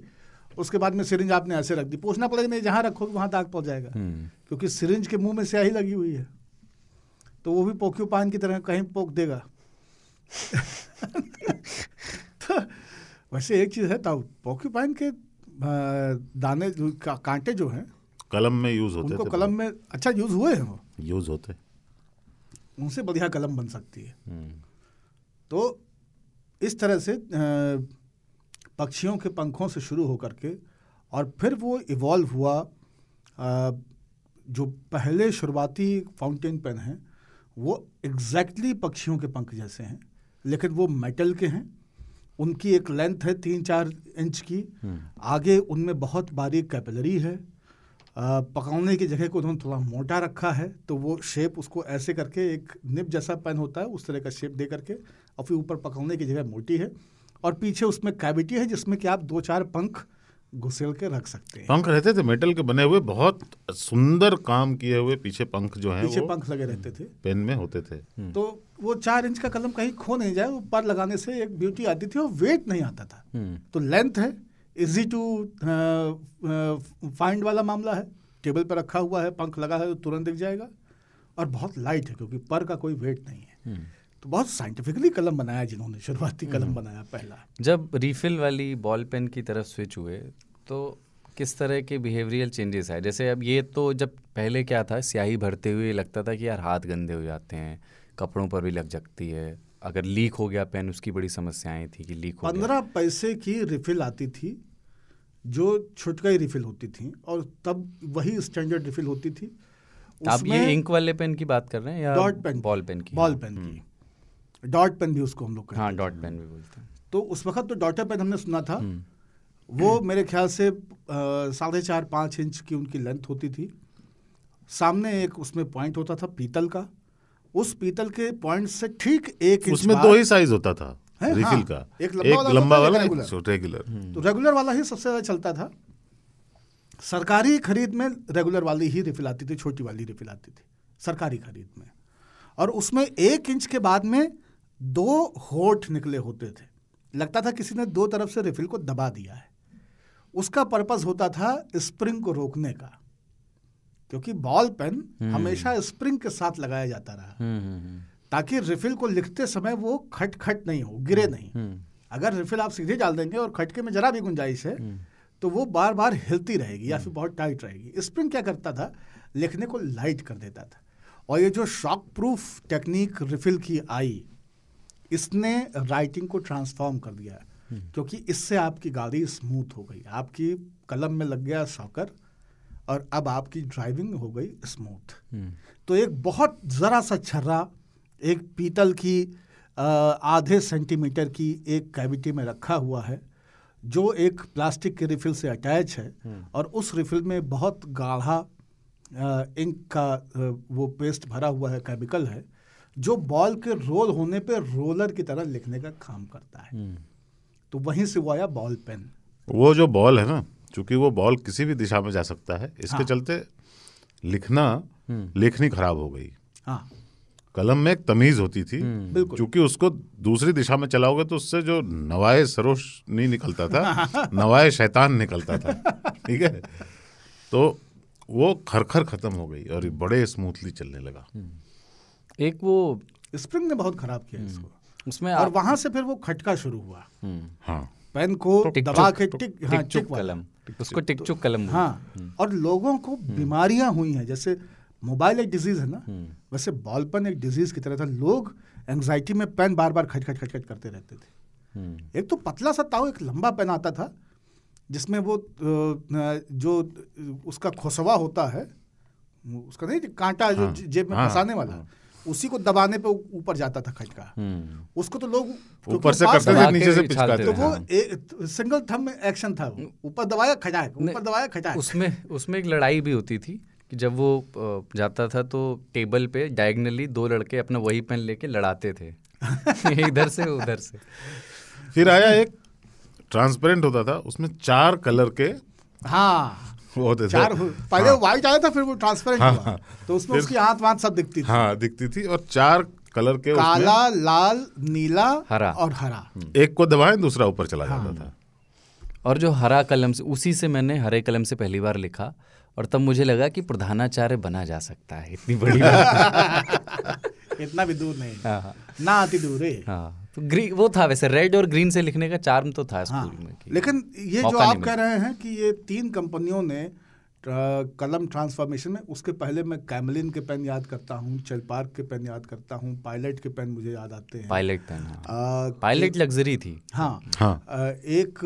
उसके बाद में सिरिंज आपने ऐसे रख दी पोछना पड़ेगा नहीं जहाँ रखोगे वहां दाग पड़ जाएगा हम्म। क्योंकि सिरिंज के मुंह में स्याही लगी हुई है तो वो भी पोक्यू पान की तरह कहीं पोख देगा तो वैसे एक चीज़ है ताऊ पोक्यू पान के दाने कांटे जो हैं कलम में यूज होते उनको कलम में अच्छा यूज हुए हैं वो यूज होते उनसे बढ़िया कलम बन सकती है हम्म। तो इस तरह से पक्षियों के पंखों से शुरू होकर के और फिर वो इवॉल्व हुआ जो पहले शुरुआती फाउंटेन पेन हैं वो एग्जैक्टली exactly पक्षियों के पंख जैसे हैं लेकिन वो मेटल के हैं उनकी एक लेंथ है तीन चार इंच की हम्म। आगे उनमें बहुत बारीक कैपिलरी है पकाने की जगह को उन्होंने थोड़ा मोटा रखा है तो वो शेप उसको ऐसे करके एक निप जैसा पेन होता है उस तरह का शेप दे करके और फिर ऊपर पकाने की जगह मोटी है और पीछे उसमें कैविटी है जिसमें कि आप दो चार पंख घुसेल के रख सकते हैं पंख रहते थे मेटल के बने हुए बहुत सुंदर काम किए हुए पीछे पंख जो है पीछे पंख लगे रहते थे पेन में होते थे हम्म। तो वो चार इंच का कलम कहीं खो नहीं जाए ऊपर लगाने से एक ब्यूटी आती थी और वेट नहीं आता था हम्म। तो लेंथ है इजी टू फाइंड वाला मामला है टेबल पर रखा हुआ है पंख लगा है तो तुरंत दिख जाएगा और बहुत लाइट है क्योंकि पर का कोई वेट नहीं है हम्म। तो बहुत साइंटिफिकली कलम बनाया जिन्होंने शुरुआती कलम हम्म। बनाया पहला जब रिफिल वाली बॉल पेन की तरफ स्विच हुए तो किस तरह के बिहेवियरल चेंजेस आए जैसे अब ये तो जब पहले क्या था स्याही भरते हुए लगता था कि यार हाथ गंदे हो जाते हैं कपड़ों पर भी लग सकती है अगर लीक हो गया पेन उसकी बड़ी समस्याएं थी कि लीक हो पंद्रह पैसे की रिफिल आती थी जो छुटकाई रिफिल होती थी और तब वही स्टैंडर्ड रिफिल होती थी आप ये इंक वाले पेन की बात कर रहे हैं या डॉट पेन बॉल पेन की बॉल पेन की डॉट हम्म। पेन भी उसको हम लोग हाँ डॉट पेन भी बोलते हैं तो उस वक्त तो डॉटर पेन हमने सुना था हम्म। वो मेरे ख्याल से साढ़े चार पाँच इंच की उनकी लेंथ होती थी सामने एक उसमें पॉइंट होता था पीतल का उस पीतल के पॉइंट से ठीक एक उसमें दो ही साइज होता था रिफिल हाँ, का एक लंबा एक तो वाला, लंबा वाला रेगुलर रेगुलर तो रेगुलर वाला ही सबसे ज़्यादा चलता था सरकारी खरीद में रेगुलर वाली ही रिफिल आती थी छोटी वाली रिफिल आती थी सरकारी खरीद में और उसमें एक इंच के बाद में दो होठ निकले होते थे लगता था किसी ने दो तरफ से रिफिल को दबा दिया है उसका पर्पज़ होता था स्प्रिंग को रोकने का क्योंकि बॉल पेन हम्म। हमेशा स्प्रिंग के साथ लगाया जाता रहा हम्म, हम्म, ताकि रिफिल को लिखते समय वो खट खट नहीं हो गिरे नहीं अगर रिफिल आप सीधे डाल देंगे और खटके में जरा भी गुंजाइश है तो वो बार बार हिलती रहेगी या फिर बहुत टाइट रहेगी स्प्रिंग क्या करता था लिखने को लाइट कर देता था और ये जो शॉक प्रूफ टेक्निक रिफिल की आई इसने राइटिंग को ट्रांसफॉर्म कर दिया क्योंकि इससे आपकी गाड़ी स्मूथ हो गई आपकी कलम में लग गया शॉकर और अब आपकी ड्राइविंग हो गई स्मूथ हम्म। तो एक बहुत ज़रा सा छर्रा एक पीतल की आधे सेंटीमीटर की एक कैविटी में रखा हुआ है जो एक प्लास्टिक के रिफिल से अटैच है हम्म। और उस रिफिल में बहुत गाढ़ा इंक का वो पेस्ट भरा हुआ है केमिकल है जो बॉल के रोल होने पे रोलर की तरह लिखने का काम करता है हम्म। तो वहीं से वो आया बॉल पेन वो जो बॉल है ना चूंकि वो बॉल किसी भी दिशा में जा सकता है इसके हाँ। चलते लिखना हम्म। लेखनी खराब हो गई हाँ। कलम में एक तमीज होती थी हम्म, क्योंकि उसको दूसरी दिशा में चलाओगे तो उससे जो नवाए सरोश नहीं निकलता था नवाए शैतान निकलता था ठीक है तो वो खरखर खत्म हो गई और बड़े स्मूथली चलने लगा हम्म। एक वो स्प्रिंग ने बहुत खराब किया इसको उसमें और वहां से फिर वो खटका शुरू हुआ हाँ पेन को दबा के टिक हाँ टिक कलम उसको तो टिक चुक कलम हाँ हम्म। और लोगों को हम्म। बीमारियां हुई हैं जैसे मोबाइल एक डिजीज है ना हम्म। वैसे बॉलपन एक डिजीज की तरह था लोग एंग्जाइटी में पेन बार बार खचखच खचखच करते रहते थे एक तो पतला सा ताव एक लंबा पेन आता था जिसमें वो जो उसका खोसवा होता है उसका नहीं कांटा जो हाँ। जेब में हाँ, फंसाने वाला हाँ। उसी को दबाने पे ऊपर जाता था खट का हम्म। उसको तो लोग ऊपर से करते थे नीचे से पिचकाते थे हाँ। तो वो एक सिंगल थम एक्शन था ऊपर दबाया खजाक ऊपर दबाया खजाक उसमें उसमें एक लड़ाई भी होती थी कि जब वो जाता था तो टेबल पे डायगनली दो लड़के अपना वही पेन लेके लड़ाते थे इधर से उधर से फिर आया एक ट्रांसपेरेंट होता था उसमें चार कलर के हाँ होते थे पहले हाँ, वाइट आया था फिर वो ट्रांसपेरेंट हाँ, हुआ हाँ। तो उसमें उसकी सब दिखती थी हाँ दिखती थी और चार कलर के काला लाल नीला हरा और हरा हम्म। एक को दबाएं दूसरा ऊपर चला जाता हाँ। था और जो हरा कलम से उसी से मैंने हरे कलम से पहली बार लिखा और तब मुझे लगा कि प्रधानाचार्य बना जा सकता है इतनी बड़ी इतना भी दूर नहीं हाँ, ना अति दूर है वो था वैसे रेड और ग्रीन से लिखने का चार्म तो था स्कूल हाँ, में लेकिन ये जो आप कह रहे हैं कि ये तीन कंपनियों ने कलम ट्रांसफॉर्मेशन में उसके पहले मैं कैमलिन के पेन याद करता हूँ चलपार्क के पेन याद करता हूँ पायलट के पेन मुझे याद आते हैं पायलट पेन पायलट लग्जरी थी हाँ, हाँ। एक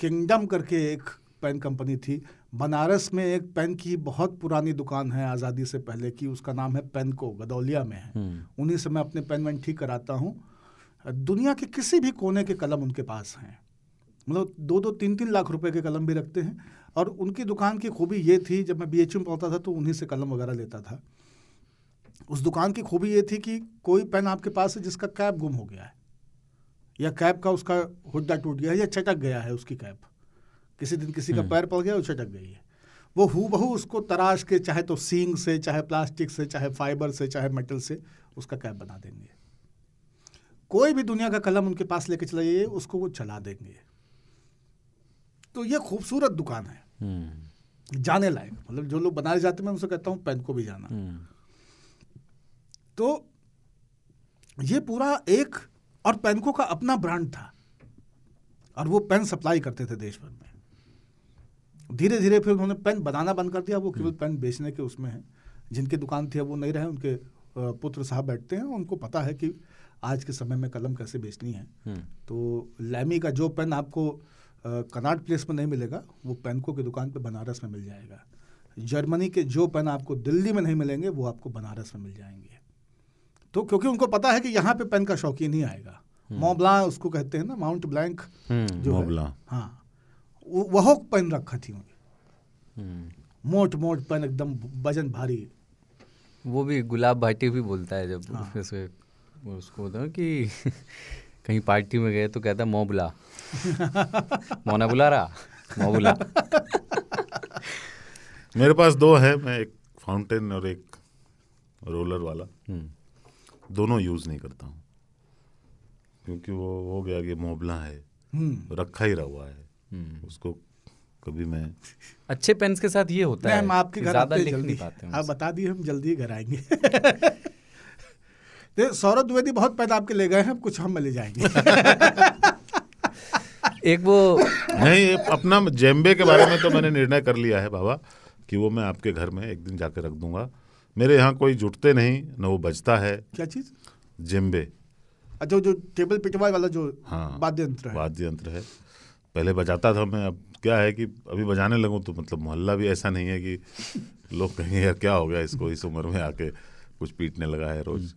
किंगडम करके एक पेन कंपनी थी बनारस में एक पेन की बहुत पुरानी दुकान है आज़ादी से पहले की उसका नाम है पेन को गदौलिया में है हम्म। उन्हीं से मैं अपने पेन वेन ठीक कराता हूँ दुनिया के किसी भी कोने के कलम उनके पास हैं मतलब दो दो तीन तीन लाख रुपए के कलम भी रखते हैं और उनकी दुकान की खूबी ये थी जब मैं बी एच में पढ़ता था तो उन्हीं से कलम वगैरह लेता था उस दुकान की खूबी ये थी कि कोई पेन आपके पास है जिसका कैप गुम हो गया है या कैप का उसका हुड्डा टूट गया है या चटक गया है उसकी कैप किसी दिन किसी का हम्म। पैर पड़ गया और चटक गई है वो हु बहू उसको तराश के चाहे तो सींग से चाहे प्लास्टिक से चाहे फाइबर से चाहे मेटल से उसका कैप बना देंगे कोई भी दुनिया का कलम उनके पास लेके चला जाइए उसको वो चला देंगे तो ये खूबसूरत दुकान है हम्म। जाने लायक मतलब जो लोग बनाए जाते मैं उनसे कहता हूँ पेन को भी जाना हम्म। तो ये पूरा एक और पेनको का अपना ब्रांड था और वो पेन सप्लाई करते थे देश भर में धीरे धीरे फिर उन्होंने पेन बनाना बंद कर दिया वो केवल हम्म। पेन बेचने के उसमें है जिनकी दुकान थी अब वो नहीं रहे उनके पुत्र साहब बैठते हैं उनको पता है कि आज के समय में कलम कैसे बेचनी है हम्म। तो लैमी का जो पेन आपको कनाट प्लेस में नहीं मिलेगा वो पेनको की दुकान पे बनारस में मिल जाएगा जर्मनी के जो पेन आपको दिल्ली में नहीं मिलेंगे वो आपको बनारस में मिल जाएंगे तो क्योंकि उनको पता है कि यहाँ पे पेन का शौकीन ही आएगा मोबला हम्म। उसको कहते हैं ना माउंट हम्म, ब्लैंक जो है, हाँ वह पेन रखा थी उन्हें मोट मोट पेन एकदम वजन भारी वो भी गुलाब भाटी भी बोलता है जब हाँ। उसमें उसको था कि कहीं पार्टी में गए तो कहता मो बुला मोना बुला रहा मो बुला मेरे पास दो है मैं एक फाउंटेन और एक रोलर वाला हम्म। दोनों यूज़ नहीं करता हूँ क्योंकि वो हो गया कि मोबला है हम्म। रखा ही रहा हुआ है हम्म। उसको कभी मैं अच्छे पेन्स के साथ ये होता है हम आपके घर पाते आप बता दिए हम जल्दी घर आएंगे तो सौरभ द्विवेदी बहुत पैदा आपके ले गए हैं कुछ हम ले जाएंगे एक वो नहीं अपना जेम्बे के बारे में तो मैंने निर्णय कर लिया है बाबा कि वो मैं आपके घर में एक दिन जाकर रख दूंगा मेरे यहाँ कोई जुटते नहीं न वो बजता है क्या चीज़ जेम्बे अच्छा जो टेबल पिटवाई वाला जो हाँ वाद्य यंत्र है वाद्य यंत्र है पहले बजाता था मैं अब क्या है कि अभी बजाने लगूँ तो मतलब मोहल्ला भी ऐसा नहीं है कि लोग कहेंगे यार क्या हो गया इसको इस उम्र में आके कुछ पीटने लगा है रोज़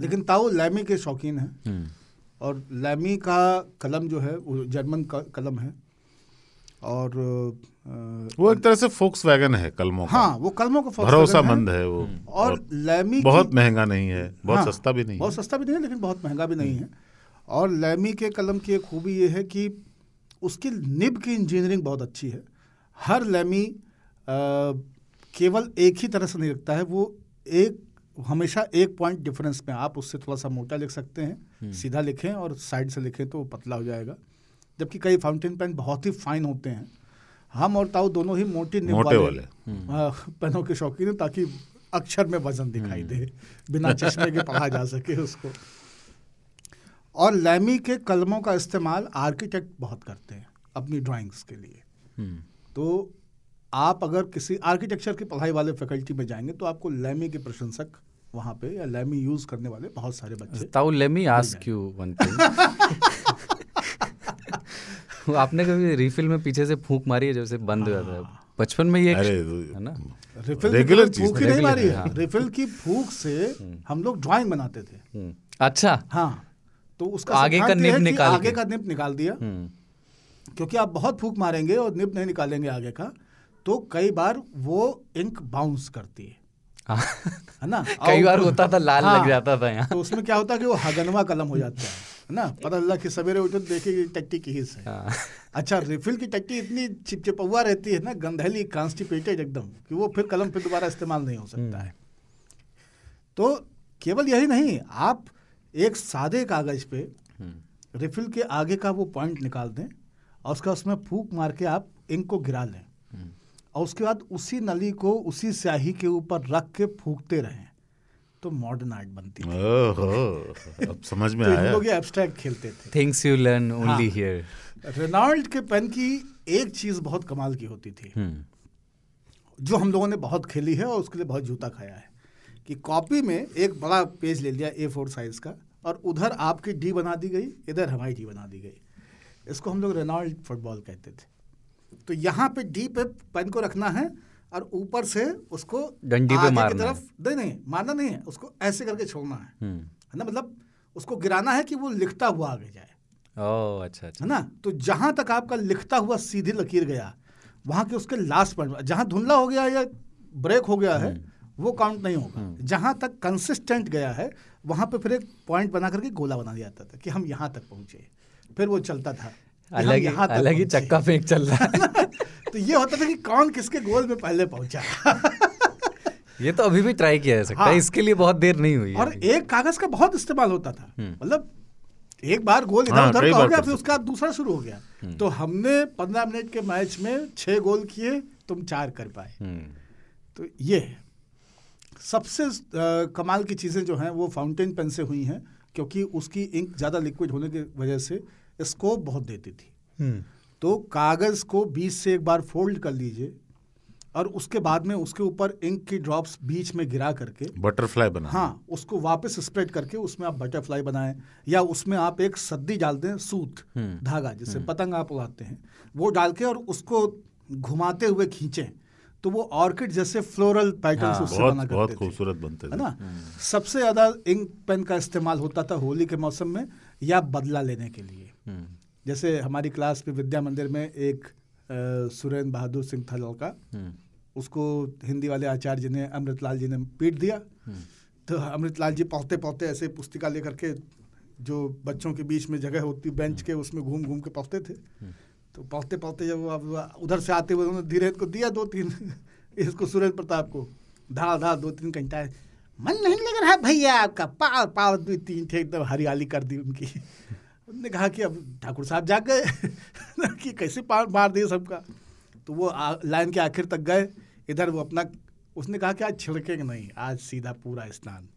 लेकिन ताओ लैमी के शौकीन हैं हम्म। और लैमी का कलम जो है वो जर्मन कलम है और आ, वो एक तरह से फोक्स वैगन है कलमों का हाँ वो कलमों का भरोसा मंद है वो हम्म। और, लैमी बहुत महंगा नहीं है बहुत हाँ, सस्ता भी नहीं बहुत सस्ता भी नहीं है लेकिन बहुत महंगा भी नहीं हम्म। है और लैमी के कलम की एक खूबी ये है कि उसकी निब की इंजीनियरिंग बहुत अच्छी है हर लैमी केवल एक ही तरह से नहीं रखता है वो एक हमेशा एक पॉइंट डिफरेंस में आप उससे थोड़ा सा मोटा लिख सकते हैं हम्म। सीधा लिखें और साइड से लिखें तो पतला हो जाएगा जबकि कई फाउंटेन पेन बहुत ही फाइन होते हैं हम और ताऊ दोनों ही मोटे निपटे वाले हम्म। पेनों के शौकीन हैं ताकि अक्षर में वजन दिखाई हम्म। दे बिना चश्मे के पढ़ा जा सके उसको और लैमी के कलमों का इस्तेमाल आर्किटेक्ट बहुत करते हैं अपनी ड्राइंग्स के लिए तो आप अगर किसी आर्किटेक्चर की पढ़ाई वाले फैकल्टी में जाएंगे तो आपको लैमी के प्रशंसक वहां पे या लैमी यूज करने वाले बहुत सारे बच्चे ताऊ let me ask you one thing आपने कभी रिफिल में पीछे से फूंक मारी है जैसे बंद हुआ था हाँ। बचपन में ये तो है ना रिफिल रेगुलर फूक ही नहीं मारी है रिफिल हाँ। की फूक से हम्म। हम लोग ड्राइंग बनाते थे हम्म। अच्छा हाँ तो उसका आगे का निप निकाल आगे का निप निकाल दिया हम्म। क्योंकि आप बहुत फूक मारेंगे और निप नहीं निकालेंगे आगे का तो कई बार वो इंक बाउंस करती है हाँ। है ना कई बार होता था लाल हाँ, लग जाता था यहाँ तो उसमें क्या होता है कि वो हगनवा कलम हो जाता है ना पता चला कि सवेरे उठे तो देखेगी टट्टी की हिस्स है हाँ। अच्छा रिफिल की टट्टी इतनी चिपचिपुआ रहती है ना गंधेली कॉन्स्टिपेटेड एकदम कि वो फिर कलम फिर दोबारा इस्तेमाल नहीं हो सकता हम्म। है तो केवल यही नहीं आप एक सादे कागज पे हम्म। रिफिल के आगे का वो पॉइंट निकाल दें और उसका उसमें फूक मार के आप इंक को गिरा लें और उसके बाद उसी नली को उसी स्याही के ऊपर रख के फूकते रहे तो मॉडर्न आर्ट बनती थी ओहो अब समझ में तो आया लोग एब्स्ट्रैक्ट खेलते थे things you learn only here Reynold के पेन की एक चीज बहुत कमाल की होती थी hmm. जो हम लोगों ने बहुत खेली है और उसके लिए बहुत जूता खाया है कि कॉपी में एक बड़ा पेज ले लिया ए फोर साइज का और उधर आपकी डी बना दी गई इधर हमारी डी बना दी गई इसको हम लोग रेनाल्ड फुटबॉल कहते थे तो यहाँ पे डी पे पेन को रखना है और ऊपर से उसको डंडी पे मारना की तरफ नहीं नहीं मारना नहीं है उसको ऐसे करके छोड़ना है हम्म। है ना मतलब उसको गिराना है कि वो लिखता हुआ आगे जाए ओ, अच्छा अच्छा है ना तो जहाँ तक आपका लिखता हुआ सीधी लकीर गया वहाँ के उसके लास्ट पॉइंट जहाँ धुंधला हो गया या ब्रेक हो गया है हम्म। वो काउंट नहीं होगा हम्म। जहाँ तक कंसिस्टेंट गया है वहाँ पे फिर एक पॉइंट बना करके गोला बना दिया जाता था कि हम यहाँ तक पहुँचे फिर वो चलता था अलग ही अलग ही चक्का फेंक चल रहा है तो ये होता था कि कौन किसके गोल में पहले पहुंचा ये तो अभी भी ट्राई किया जा सकता है हाँ। इसके लिए बहुत देर नहीं हुई और एक कागज का बहुत इस्तेमाल होता था हम्म। मतलब एक बार गोल इधर हाँ, उधर हो गया फिर उसका दूसरा शुरू हो गया हम्म। तो हमने पंद्रह मिनट के मैच में छह गोल किए तुम चार कर पाए हम्म। तो ये सबसे कमाल की चीज़ें जो हैं वो फाउंटेन पेन से हुई हैं क्योंकि उसकी इंक ज़्यादा लिक्विड होने की वजह से स्कोप बहुत देती थी हम्म। तो कागज़ को बीच से एक बार फोल्ड कर लीजिए और उसके बाद में उसके ऊपर इंक की ड्रॉप्स बीच में गिरा करके बटरफ्लाई बना हाँ उसको वापस स्प्रेड करके उसमें आप बटरफ्लाई बनाएं या उसमें आप एक सद्दी डाल दें सूत हम्म। धागा जिसे हम्म। पतंग आप उगाते हैं वो डाल के और उसको घुमाते हुए खींचें तो वो ऑर्किड जैसे फ्लोरल पैटर्न हाँ, उससे बना करते बहुत खूबसूरत बनते है ना सबसे ज्यादा इंक पेन का इस्तेमाल होता था होली के मौसम में या बदला लेने के लिए हम्म। जैसे हमारी क्लास पे विद्या मंदिर में एक सुरेंद्र बहादुर सिंह था लड़का हम्म। उसको हिंदी वाले आचार्य जी ने अमृतलाल जी ने पीट दिया हम्म। तो अमृतलाल जी पढ़ते पढ़ते ऐसे पुस्तिका लेकर के जो बच्चों के बीच में जगह होती बेंच के उसमें घूम घूम के पढ़ते थे तो पढ़ते पढ़ते जब उधर से आते हुए उन्होंने धीरे को दिया दो तीन इसको सूरज प्रताप को धार धार दो तीन घंटा मन नहीं लग रहा भैया आपका पाव पाव दो तीन थे एकदम हरियाली कर दी उनकी हमने कहा कि अब ठाकुर साहब जाग गए कि कैसे पार मार दिए सबका तो वो लाइन के आखिर तक गए इधर वो अपना उसने कहा कि आज छिड़केंगे नहीं आज सीधा पूरा स्नान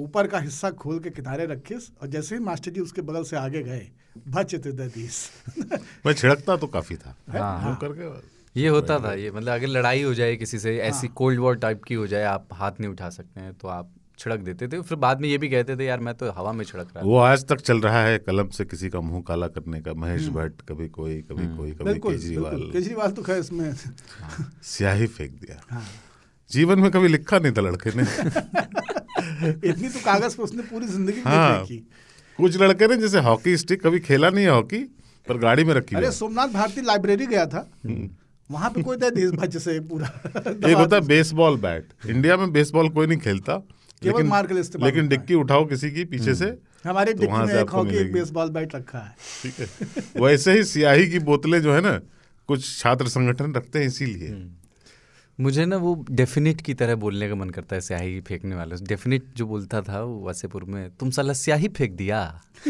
ऊपर का हिस्सा खोल के किनारे रखिस और जैसे ही मास्टर जी उसके बगल से आगे गए मैं छिड़कता तो काफ़ी था हाँ, हाँ। करके ये होता था ये मतलब अगर लड़ाई हो जाए किसी से ऐसी हाँ। कोल्ड वॉर टाइप की हो जाए आप हाथ नहीं उठा सकते हैं तो आप छिड़क देते थे फिर बाद में ये भी कहते थे यार मैं तो हवा में छिड़क रहा वो आज तक चल रहा है कलम से किसी का मुंह काला करने का महेश हम्म। भट्ट कभी कोई कभी हम्म। कोई कभी केजरीवाल केजरीवाल तो खैर इसमें हाँ, स्याही फेंक दिया हाँ। जीवन में कभी लिखा नहीं था लड़के ने इतनी तो कागज पर उसने पूरी जिंदगी हाँ, कुछ लड़के ने जैसे हॉकी स्टिक कभी खेला नहीं है हॉकी पर गाड़ी में रखी अरे सोमनाथ भारती लाइब्रेरी गया था हम्म। वहां पे कोई था देश जैसे पूरा एक होता है बेसबॉल बैट इंडिया में बेसबॉल कोई नहीं खेलता लेकिन केवल मार्क लिस्ट लेकिन डिक्की उठाओ किसी की पीछे हम्म। से हमारे तो डिक्की में एक हॉकी एक बेसबॉल बैट रखा है ठीक है वैसे ही स्याही की बोतलें जो है ना कुछ छात्र संगठन रखते हैं इसीलिए हम्म। मुझे ना वो डेफिनेट की तरह बोलने का मन करता है स्याही फेंकने वाले डेफिनेट जो बोलता था वो वासेपुर में तुम साला स्याही फेंक दिया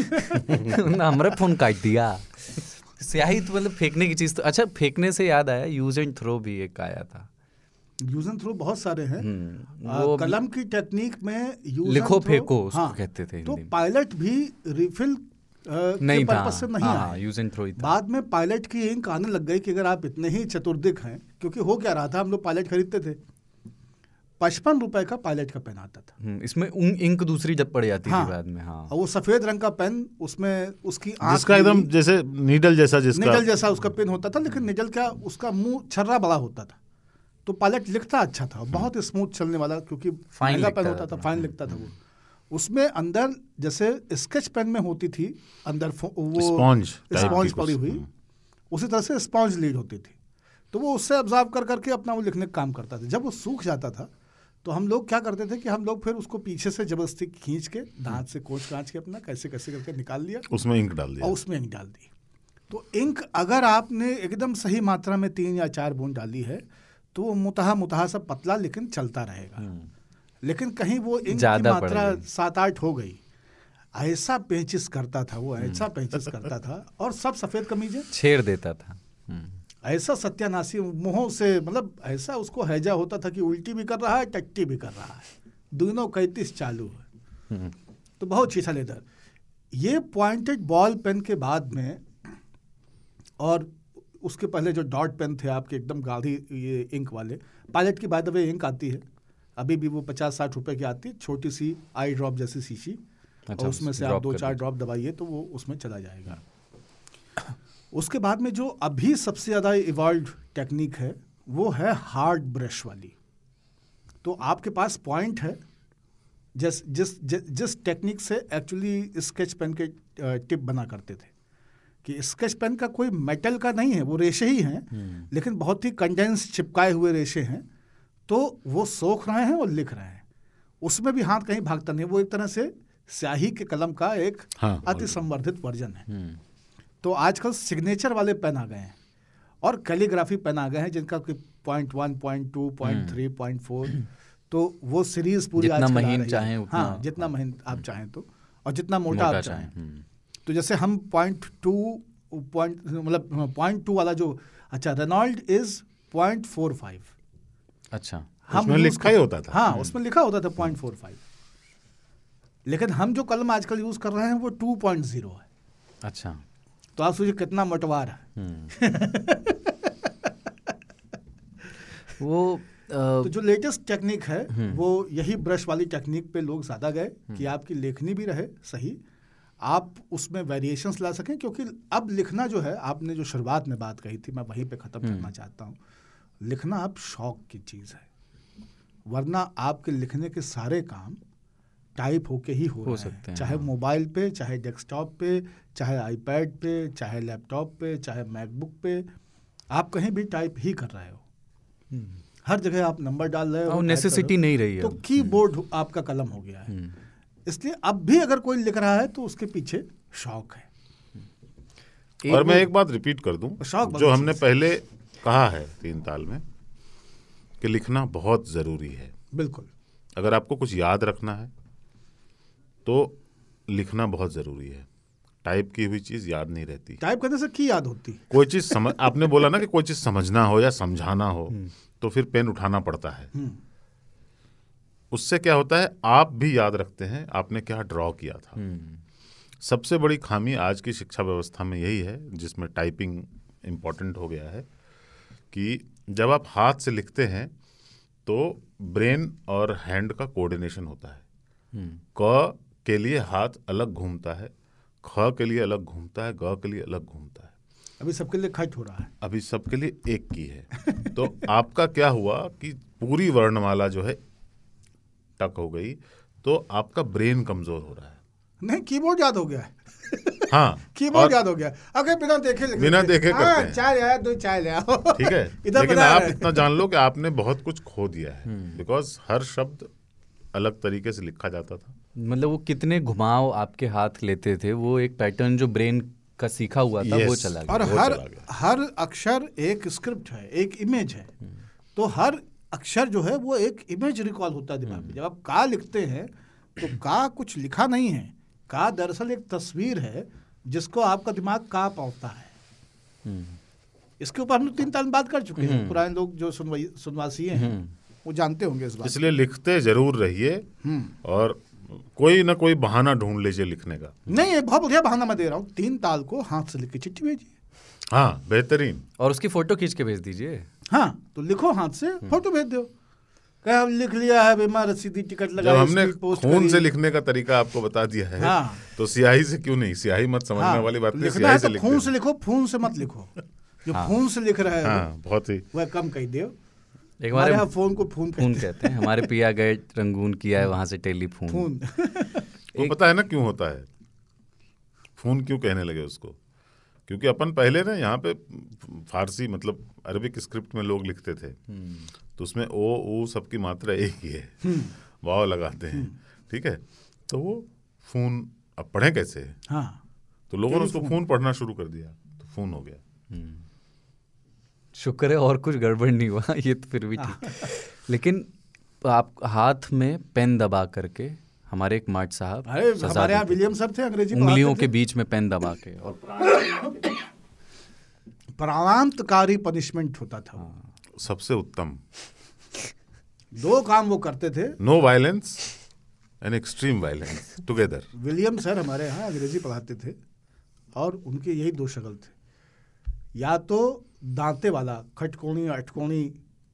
ना हमारा फोन काट दिया स्याही तो मतलब फेंकने की चीज़ तो अच्छा फेंकने से याद आया यूज एंड थ्रो भी एक आया था यूजन थ्रो बहुत सारे हैं हम्म, कलम की टेक्निक में यूज लिखो फेको हाँ, कहते थे तो पायलट भी रिफिल आ, नहीं था से नहीं आ, यूज एंड थ्रो बाद में पायलट की इंक आने लग गई कि अगर आप इतने ही चतुर्दिक हैं क्योंकि हो क्या रहा था हम लोग पायलट खरीदते थे पचपन रुपए का पायलट का पेन आता था हम्म, इसमें इंक दूसरी जब पड़ जाती हाँ, थी बाद में हाँ और वो सफेद रंग का पेन उसमें उसकी जिसका एकदम जैसे नीडल जैसा जिसका नीडल जैसा उसका पेन होता था लेकिन नीडल हम्म। का उसका मुंह छर्रा बड़ा होता था तो पायलट लिखता अच्छा था बहुत स्मूथ चलने वाला क्योंकि फाइन पेन होता था फाइन हाँ। लिखता था वो उसमें अंदर जैसे स्केच पेन में होती थी अंदर वो स्पॉन्ज स्पॉन्ज पड़ी हुई हाँ। उसी तरह से स्पॉन्ज लीड होती थी तो वो उससे ऑब्जर्व कर करके अपना वो लिखने का काम करता था जब वो सूख जाता था तो हम लोग क्या करते थे कि हम लोग फिर उसको पीछे से जबरदस्ती खींच के दांत से कोच कांच के अपना कैसे कैसे करके निकाल लिया उसमें इंक डाल दिया और उसमें इंक डाल दी तो इंक अगर आपने एकदम सही मात्रा में तीन या चार बूंद डाली है तो वो मुतहा मुतहा सा पतला लेकिन चलता रहेगा हम्म। लेकिन कहीं वो इंक की मात्रा सात आठ हो गई ऐसा पेंचिस करता था वो हम्म। ऐसा पेंचिस करता था और सब सफेद कमीजें छेड़ देता था हम्म। ऐसा सत्यानाशी मुंह से मतलब ऐसा उसको हैजा होता था कि उल्टी भी कर रहा है टट्टी भी कर रहा है दोनों कैतीस चालू है तो बहुत छीछा लेदर ये पॉइंटेड बॉल पेन के बाद में और उसके पहले जो डॉट पेन थे आपके एकदम गाढ़ी ये इंक वाले पायलट की बाय द वे इंक आती है अभी भी वो पचास साठ रुपए की आती है छोटी सी आई ड्रॉप जैसी शीशी अच्छा, और उसमें से आप दो चार ड्रॉप दबाइए तो वो उसमें चला जाएगा हाँ। उसके बाद में जो अभी सबसे ज़्यादा इवॉल्व टेक्निक है वो है हार्ड ब्रश वाली तो आपके पास पॉइंट है जिस जिस जिस टेक्निक से एक्चुअली स्केच पेन के टिप बना करते थे कि स्केच पेन का कोई मेटल का नहीं है वो रेशे ही हैं हम्म। लेकिन बहुत ही कंडेंस चिपकाए हुए रेशे हैं तो वो सोख रहे हैं और लिख रहे हैं उसमें भी हाथ कहीं भागता नहीं वो एक तरह से स्याही के कलम का एक हाँ, अति संवर्धित वर्जन है हम्म। तो आजकल सिग्नेचर वाले पेन आ गए हैं और कैलीग्राफी पेन आ गए हैं जिनका कि point one point two point हम्म। थ्री पॉइंट फोर तो वो सीरीज पूरी जितना महीन चाहें हाँ जितना हाँ। महीन आप चाहें तो और जितना मोटा आप चाहें तो जैसे हम पॉइंट टू पॉइंट मतलब पॉइंट टू वाला जो अच्छा Reynold is point four five अच्छा हम उसमें लिखा ही होता था हाँ हम्म। उसमें लिखा होता था पॉइंट फोर फाइव लेकिन हम जो कलम आजकल यूज कर रहे हैं वो टू पॉइंट जीरो है अच्छा तो आप सोचिए कितना मटवार है हम्म। वो आ, तो जो लेटेस्ट टेक्निक है हम्म। वो यही ब्रश वाली टेक्निक पे लोग ज़्यादा गए कि आपकी लेखनी भी रहे सही आप उसमें वेरिएशंस ला सकें क्योंकि अब लिखना जो है आपने जो शुरुआत में बात कही थी मैं वहीं पे ख़त्म हम्म। करना चाहता हूँ लिखना अब शौक की चीज़ है वरना आपके लिखने के सारे काम टाइप होके ही हो, हो सकते हैं चाहे हाँ। मोबाइल पे चाहे डेस्कटॉप पे चाहे आईपैड पे चाहे लैपटॉप पे चाहे मैकबुक पे आप कहीं भी टाइप ही कर रहे हो हम्म। हर जगह आप नंबर डाल रहे हो नेसेसिटी नहीं रही है तो कीबोर्ड हम्म। आपका कलम हो गया है इसलिए अब भी अगर कोई लिख रहा है तो उसके पीछे शौक है और मैं एक बात रिपीट कर दूं शौक जो हमने पहले कहा है तीन ताल में कि लिखना बहुत ज़रूरी है बिल्कुल अगर आपको कुछ याद रखना है तो लिखना बहुत ज़रूरी है टाइप की हुई चीज़ याद नहीं रहती टाइप करने से की याद होती कोई चीज़ समझ आपने बोला ना कि कोई चीज़ समझना हो या समझाना हो हम्म। तो फिर पेन उठाना पड़ता है हम्म। उससे क्या होता है आप भी याद रखते हैं आपने क्या ड्रॉ किया था हम्म। सबसे बड़ी खामी आज की शिक्षा व्यवस्था में यही है जिसमें टाइपिंग इम्पॉर्टेंट हो गया है कि जब आप हाथ से लिखते हैं तो ब्रेन और हैंड का कोऑर्डिनेशन होता है हम्म। क के लिए हाथ अलग घूमता है ख के लिए अलग घूमता है ग के लिए अलग घूमता है अभी सबके लिए खर्च हो रहा है अभी सबके लिए एक की है तो आपका क्या हुआ कि पूरी वर्णमाला जो है टक हो गई तो आपका ब्रेन कमजोर हो रहा है नहीं कीबोर्ड याद हो गया है हाँ कीबोर्ड याद हो गया अगर बिना देखे बिना देखे हाँ, करते हैं चाय ले आया दो चाय ले आओ ठीक है इधर लेकिन आप इतना जान लो कि आपने बहुत कुछ खो दिया है बिकॉज हम्म। हर शब्द अलग तरीके से लिखा जाता था मतलब वो कितने घुमाव आपके हाथ लेते थे वो एक पैटर्न जो ब्रेन का सीखा हुआ था वो चला गया और हर हर अक्षर एक स्क्रिप्ट है एक इमेज है हम्म। तो हर अक्षर जो है वो एक इमेज रिकॉल होता है दिमाग में जब आप का लिखते हैं तो का कुछ लिखा नहीं है का दरअसल एक तस्वीर है जिसको आपका दिमाग का पहुंचता है हम्म। इसके ऊपर हम तीन तालीम बात कर चुके हैं हम्म। पुराने लोग जो सुनवासी हैं हम्म। वो जानते होंगे इस बात इसलिए लिखते जरूर रहिए और कोई ना कोई बहाना ढूंढ लीजिए लिखने का नहीं बहुत बढ़िया बहाना मैं दे रहा हूँ तीन ताल को हाथ से लिख के चिट्ठी भेजिए हाँ बेहतरीन और उसकी फोटो खींच के भेज दीजिए हाँ तो लिखो हाथ से हम्म। फोटो भेज दो क्या लिख लिया है बीमा रसीदी टिकट लगा जब हमने खून से लिखने का तरीका आपको बता दिया है हाँ। तो सियाही से क्यों नहीं सियाही मत समझने हाँ। वाली बात नहीं लिखना है से तो खून से लिखो खून से मत लिखो जो हाँ। खून से लिख रहे हैं हाँ, बहुत ही वह कम कह दे एक हमारे फोन को फोन फोन कहते हैं हमारे पिया गए रंगून किया है हाँ। वहां से टेलीफोन फोन पता है ना क्यों होता है फोन क्यों कहने लगे उसको क्योंकि अपन पहले ना यहाँ पे फारसी मतलब अरबिक स्क्रिप्ट में लोग लिखते थे तो उसमें ओ ओ सबकी मात्रा एक ही है वाव लगाते हैं ठीक है तो वो फोन अब पढ़े कैसे हाँ तो लोगों ने उसको फोन पढ़ना शुरू कर दिया तो फोन हो गया शुक्र है और कुछ गड़बड़ नहीं हुआ ये तो फिर भी ठीक हाँ। लेकिन आप हाथ में पेन दबा करके हमारे एक मार्ट साहब हमारे यहाँ विलियम साहब थे अंग्रेजी उंगलियों के बीच में पेन दबा के और प्राणांतकारी पनिशमेंट होता था हाँ। सबसे उत्तम दो काम वो करते थे no violence and extreme violence together William sir हमारे यहाँ अंग्रेजी पढ़ाते थे और उनके यही दो शक्ल थे या तो दांते वाला खटकोणी अटकोणी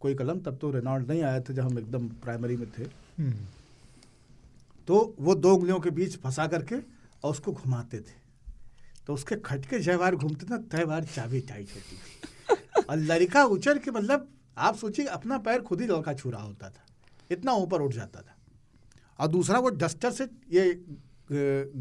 कोई कलम तब तो रेनॉल्ड नहीं आया था जब हम एकदम प्राइमरी में थे हम्म। तो वो दो उंगलियों के बीच फंसा करके और उसको घुमाते थे तो उसके खटके जय बार घूमते ना तय बार चाबी टाइट होती थी और लड़का उचर के मतलब आप सोचिए अपना पैर खुद ही लड़का छू रहा होता था इतना ऊपर उठ जाता था और दूसरा वो डस्टर से ये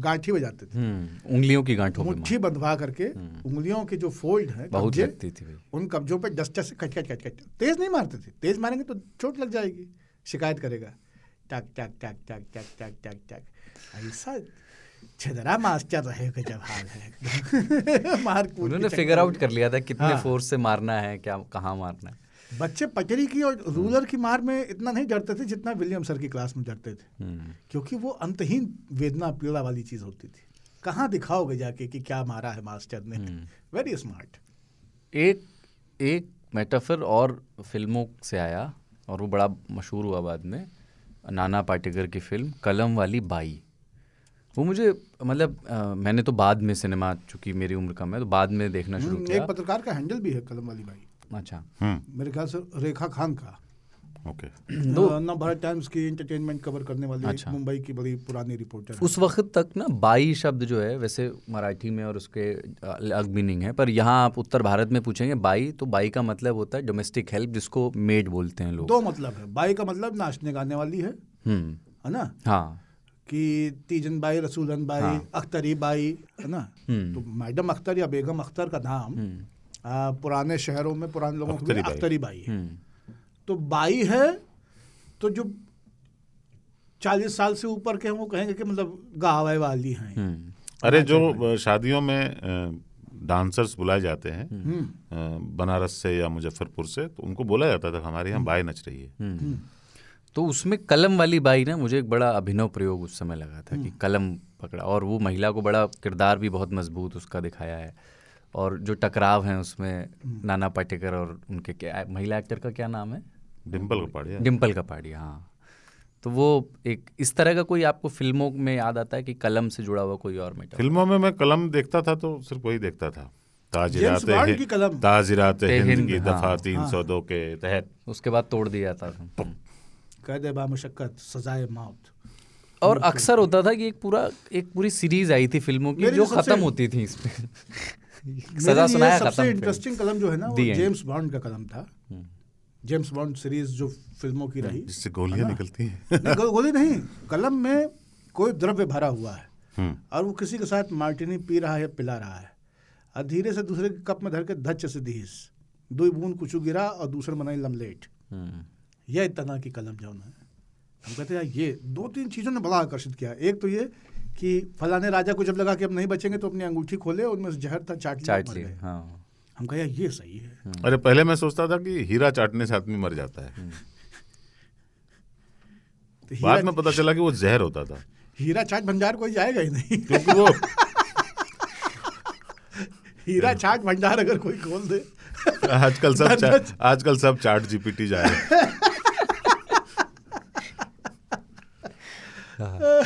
गांठी बजाते थे हम्म, उंगलियों की गांठों मुट्ठी बंधवा करके हम्म। उंगलियों के जो फोल्ड है बहुत लगती थी उन कब्जों पर डस्टर से खटखट कट तेज नहीं मारते थे तेज मारेंगे तो चोट लग जाएगी शिकायत करेगा टक टक टक टक टक टक टक टक ऐसा छदरा मास्टर रहे के जब हाल है मार उन्होंने फिगर आउट कर लिया था कितने हाँ। फोर्स से मारना है क्या कहाँ मारना है बच्चे पचरी की और रूलर हम्म। की मार में इतना नहीं डरते थे जितना विलियम सर की क्लास में डरते थे हम्म। क्योंकि वो अंतहीन वेदना पीड़ा वाली चीज़ होती थी कहाँ दिखाओगे जाके कि क्या मारा है मास्टर ने वेरी स्मार्ट हम्म। एक एक मेटाफर और फिल्मों से आया और वो बड़ा मशहूर हुआ बाद में नाना पाटेकर की फिल्म कलम वाली बाई वो मुझे मतलब मैंने तो बाद में सिनेमा चूंकि मेरी उम्र कम है तो बाद में देखना हम्म, शुरू किया एक पत्रकार का हैंडल भी है कलम वाली बाई अच्छा हम्म। मेरे ख्याल से रेखा खान का ओके ना भारत टाइम्स की कवर करने वाली अच्छा। मुंबई की बड़ी पुरानी रिपोर्टर उस वक्त तक ना बाई शब्द जो है वैसे मराठी में और उसके अलग मीनिंग है पर यहाँ आप उत्तर भारत में पूछेंगे बाई तो बाई का मतलब होता है डोमेस्टिक हेल्प जिसको मेड बोलते हैं लोग दो मतलब है बाई का मतलब नाचने गाने वाली हम्म। है ना हाँ कि तीजन बाई रसूलन बाई हाँ। अख्तरी बाई है ना हम्म। तो मैडम अख्तर या बेगम अख्तर का नाम आ, हम्म। पुराने शहरों में पुराने लोगों को अख्तरी बाई है तो बाई है तो जो चालीस साल से ऊपर के हैं वो कहेंगे कि मतलब गावे वाली हैं हम्म। हम्म। अरे जो शादियों में डांसर्स बुलाए जाते हैं हम्म। बनारस से या मुजफ्फरपुर से तो उनको बोला जाता था हमारे यहाँ बाई नच रही है तो उसमें कलम वाली बाई ना मुझे एक बड़ा अभिनव प्रयोग उस समय लगा था कि कलम पकड़ा और वो महिला को बड़ा किरदार भी बहुत मजबूत उसका दिखाया है और जो टकराव है उसमें नाना पाटेकर और उनके क्या महिला एक्टर का क्या नाम है डिम्पल कपाड़िया हाँ। डिम्पल कपाड़िया हाँ तो वो एक इस तरह का कोई आपको फिल्मों में याद आता है कि कलम से जुड़ा हुआ कोई और मेटर फिल्मों में मैं कलम देखता था तो सिर्फ वही देखता था ताजिरात हिंद हिंद की दफा हाँ। तीन सौ हाँ। दो के तहत उसके बाद तोड़ दिया था कैद सजाए मौत और अक्सर होता था कि एक पूरा एक पूरी सीरीज आई थी फिल्मों की जो खत्म होती थी इसमें सजा सुनाया इंटरेस्टिंग कलम जो है ना जेम्स बॉन्ड का कलम था जेम्स बॉन्ड सीरीज जो फिल्मों की रही जिससे गोलियां निकलती हैं नहीं गोली नहीं कलम में कोई द्रव्य भरा हुआ है हम्म। और वो किसी के साथ मार्टिनी पी रहा है पिला रहा है और धीरे से दूसरे के कप में धर के धच से दीस दो बूंद कुछ गिरा और दूसरे बनाई लमलेट हम्म। यह तरह की कलम जो है हम कहते हैं ये दो तीन चीज़ों ने बड़ा आकर्षित किया एक तो ये कि फलाने राजा को जब लगा कि अब नहीं बचेंगे तो अपनी अंगूठी खोले उनमें जहर था चाट चाट लिए हाँ। हम कहा ये सही है हम्म। अरे पहले मैं सोचता था कि हीरा चाटने से आदमी मर जाता है हम्म। तो बाद में पता चला कि वो जहर होता था हीरा चाट भंडार कोई जाएगा ही नहीं क्योंकि वो हीरा चाट भंडार अगर कोई खोल दे आजकल सब आजकल सब चाट जीपीटी जाए हाँ।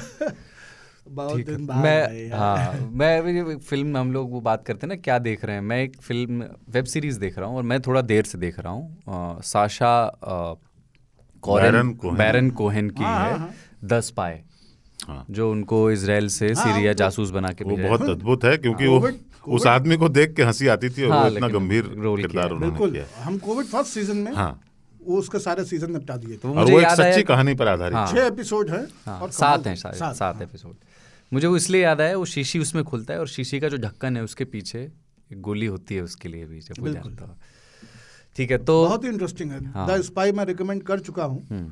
बहुत दिन बाद मैं हाँ मैं फिल्म हम लोग वो बात करते हैं ना क्या देख रहे हैं मैं एक फिल्म वेब सीरीज देख रहा हूँ और मैं थोड़ा देर से देख रहा हूँ साशा बैरन कोहन की हाँ, है हाँ, हाँ। दस पाए हाँ। जो उनको इसराइल से हाँ, सीरिया जासूस बना के वो बहुत अद्भुत है क्योंकि हाँ, वो COVID, COVID, उस आदमी को देख के हंसी आती थी और हाँ, वो इतना गंभीर रोल किरदार उन्होंने किया हम कोविड फर्स्ट सीजन में हाँ वो उसके सारे सीजन निपटा दिए थे तो और वो एक सच्ची कहानी पर आधारित छह एपिसोड है सात है सात एपिसोड मुझे वो इसलिए याद आया वो शीशी उसमें खुलता है और शीशी का जो ढक्कन है उसके पीछे एक गोली होती है उसके लिए भी जब जानता ठीक है तो बहुत ही इंटरेस्टिंग है हाँ। द स्पाई मैं रिकमेंड कर चुका हूँ हम्म।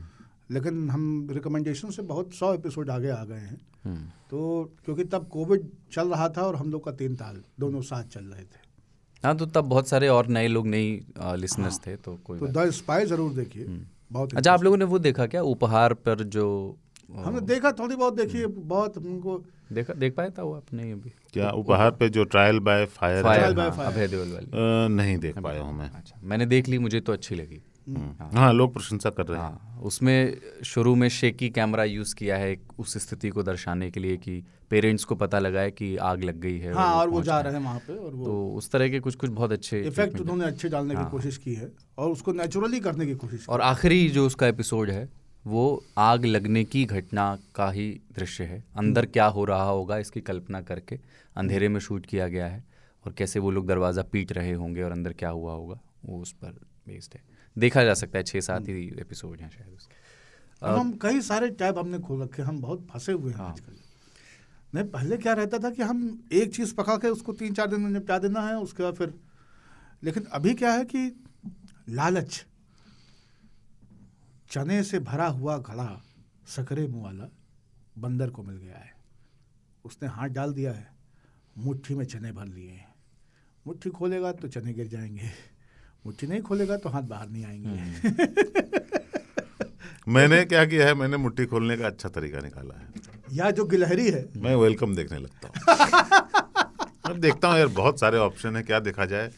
लेकिन हम रिकमेंडेशन से बहुत सौ एपिसोड आगे आ गए हैं हम्म। तो क्योंकि तब कोविड चल रहा था और हम लोग का तीन ताल दोनों साथ चल रहे थे हाँ तो तब बहुत सारे और नए लोग नई लिसनर्स हाँ। थे तो कोई तो द स्पाई जरूर देखिए हम्म। बहुत अच्छा आप लोगों ने वो देखा क्या उपहार पर जो हमने देखा थोड़ी बहुत देखी बहुत उनको देखा देख पाया था वो अपने अभी क्या उपहार पे जो trial by fire trial by fire Abhay Deol वाली नहीं देख पाया हूँ मैं अच्छा मैंने देख ली मुझे तो अच्छी लगी हम्म। हाँ।, हाँ, हाँ लोग प्रशंसा कर रहे हैं हाँ, उसमें शुरू में शेकी कैमरा यूज किया है उस स्थिति को दर्शाने के लिए कि पेरेंट्स को पता लगा है कि आग लग गई है हाँ, और वो जा रहे हैं वहाँ पे और वो तो उस तरह के कुछ कुछ बहुत अच्छे इफेक्ट उन्होंने अच्छे डालने हाँ, की कोशिश की है और उसको नेचुरली करने की कोशिश और आखिरी जो उसका एपिसोड है वो आग लगने की घटना का ही दृश्य है अंदर क्या हो रहा होगा इसकी कल्पना करके अंधेरे में शूट किया गया है और कैसे वो लोग दरवाज़ा पीट रहे होंगे और अंदर क्या हुआ होगा वो उस पर बेस्ड है देखा जा सकता है छः सात ही एपिसोड हैं शायद उसके अब हम कई सारे टैब हमने खोल रखे हम बहुत फंसे हुए हैं हाँ। आजकल नहीं पहले क्या रहता था कि हम एक चीज़ पका के उसको तीन चार दिन में निपटा देना है उसके बाद फिर लेकिन अभी क्या है कि लालच चने से भरा हुआ घड़ा सकरे मुँह वाला बंदर को मिल गया है उसने हाथ डाल दिया है मुट्ठी में चने भर लिए हैं मुट्ठी खोलेगा तो चने गिर जाएंगे मुट्ठी नहीं खोलेगा तो हाथ बाहर नहीं आएंगे हम्म। मैंने क्या किया है मैंने मुट्ठी खोलने का अच्छा तरीका निकाला है या जो गिलहरी है मैं वेलकम देखने लगता हूँ मैं देखता हूँ यार बहुत सारे ऑप्शन है क्या देखा जाए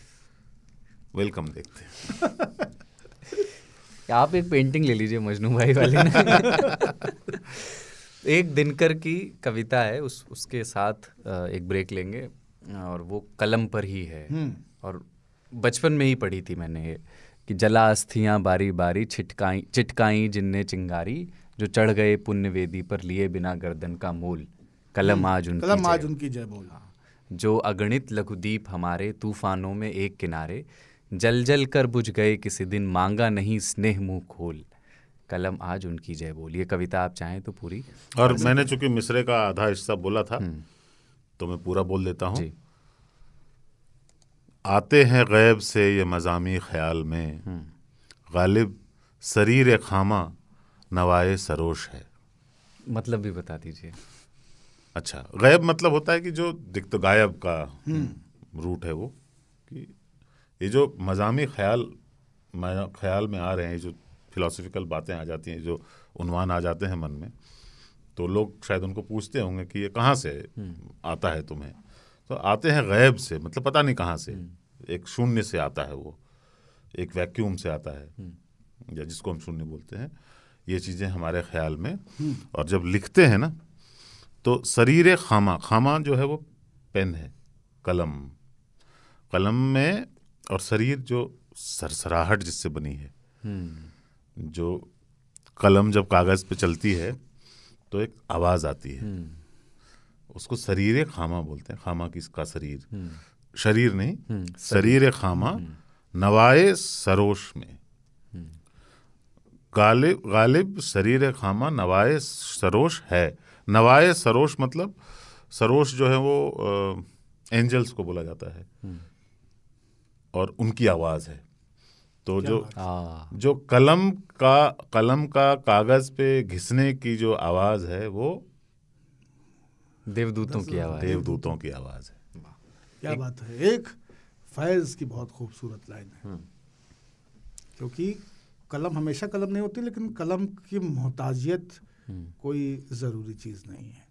वेलकम देखते हैं आप एक पेंटिंग ले लीजिए मजनू भाई वाली ने एक दिनकर की कविता है उस उसके साथ एक ब्रेक लेंगे और वो कलम पर ही है हम्म। और बचपन में ही पढ़ी थी मैंने ये कि जला अस्थियाँ बारी बारी छिटकाई चिटकाई जिनने चिंगारी जो चढ़ गए पुण्य वेदी पर लिए बिना गर्दन का मूल कलम हम्म। आज उनकी कलम आज उनकी जय बोल हाँ। जो अगणित लघुदीप हमारे तूफानों में एक किनारे जल जल कर बुझ गए किसी दिन मांगा नहीं स्नेह मुंह खोल कलम आज उनकी जय ये कविता आप चाहें तो पूरी और मैंने चूंकि मिसरे का आधा हिस्सा बोला था हम्म। तो मैं पूरा बोल देता हूँ आते हैं गैब से ये मजामी ख्याल में हम्म। गालिब शरीर खामा नवाए सरोश है मतलब भी बता दीजिए अच्छा गायब मतलब होता है कि जो दिक्त गायब का हम्म। रूट है वो कि ये जो मजामी ख्याल ख्याल में आ रहे हैं जो फिलोसफिकल बातें आ जाती हैं जो उनवान आ जाते हैं मन में तो लोग शायद उनको पूछते होंगे कि ये कहाँ से हम्म। आता है तुम्हें तो आते हैं गैब से मतलब पता नहीं कहाँ से हम्म। एक शून्य से आता है वो एक वैक्यूम से आता है हम्म। या जिसको हम शून्य बोलते हैं ये चीज़ें हमारे ख्याल में और जब लिखते हैं ना तो शरीर खामा खामा जो है वो पेन है कलम कलम में और शरीर जो सरसराहट जिससे बनी है हम्म। जो कलम जब कागज़ पे चलती है तो एक आवाज़ आती है हम्म। उसको शरीर खामा बोलते हैं खामा किसका शरीर हम्म। शरीर नहीं शरीर खामा नवाए सरोश में गालिब गालिब शरीर खामा नवाए सरोश है नवाए सरोश मतलब सरोश जो है वो आ, एंजल्स को बोला जाता है और उनकी आवाज़ है तो जो हाँ। जो कलम का कलम का कागज़ पे घिसने की जो आवाज़ है वो देवदूतों की आवाज़ देवदूतों की आवाज़ है क्या बात है एक फैज़ की बहुत खूबसूरत लाइन है हम्म। क्योंकि कलम हमेशा कलम नहीं होती लेकिन कलम की मोहताजियत हम्म। कोई ज़रूरी चीज़ नहीं है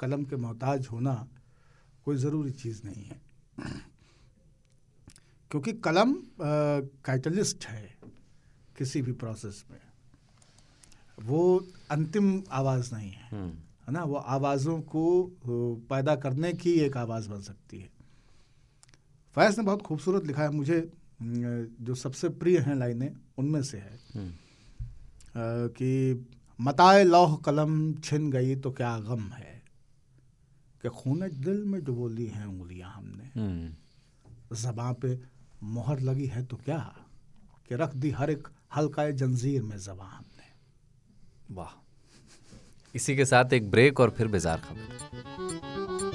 कलम के मोहताज होना कोई ज़रूरी चीज़ नहीं है क्योंकि कलम कैटलिस्ट है किसी भी प्रोसेस में वो अंतिम आवाज़ नहीं है हम्म। है ना वो आवाज़ों को पैदा करने की एक आवाज़ बन सकती है फैज़ ने बहुत खूबसूरत लिखा है मुझे जो सबसे प्रिय हैं लाइनें उनमें से है हम्म। कि मताए लौह कलम छिन गई तो क्या गम है कि खून दिल में डुबोली हैं उंगलियां हमने हम्म। जबाँ पे मोहर लगी है तो क्या कि रख दी हर एक हल्का जंजीर में जबान हमने वाह इसी के साथ एक ब्रेक और फिर बेजार खबर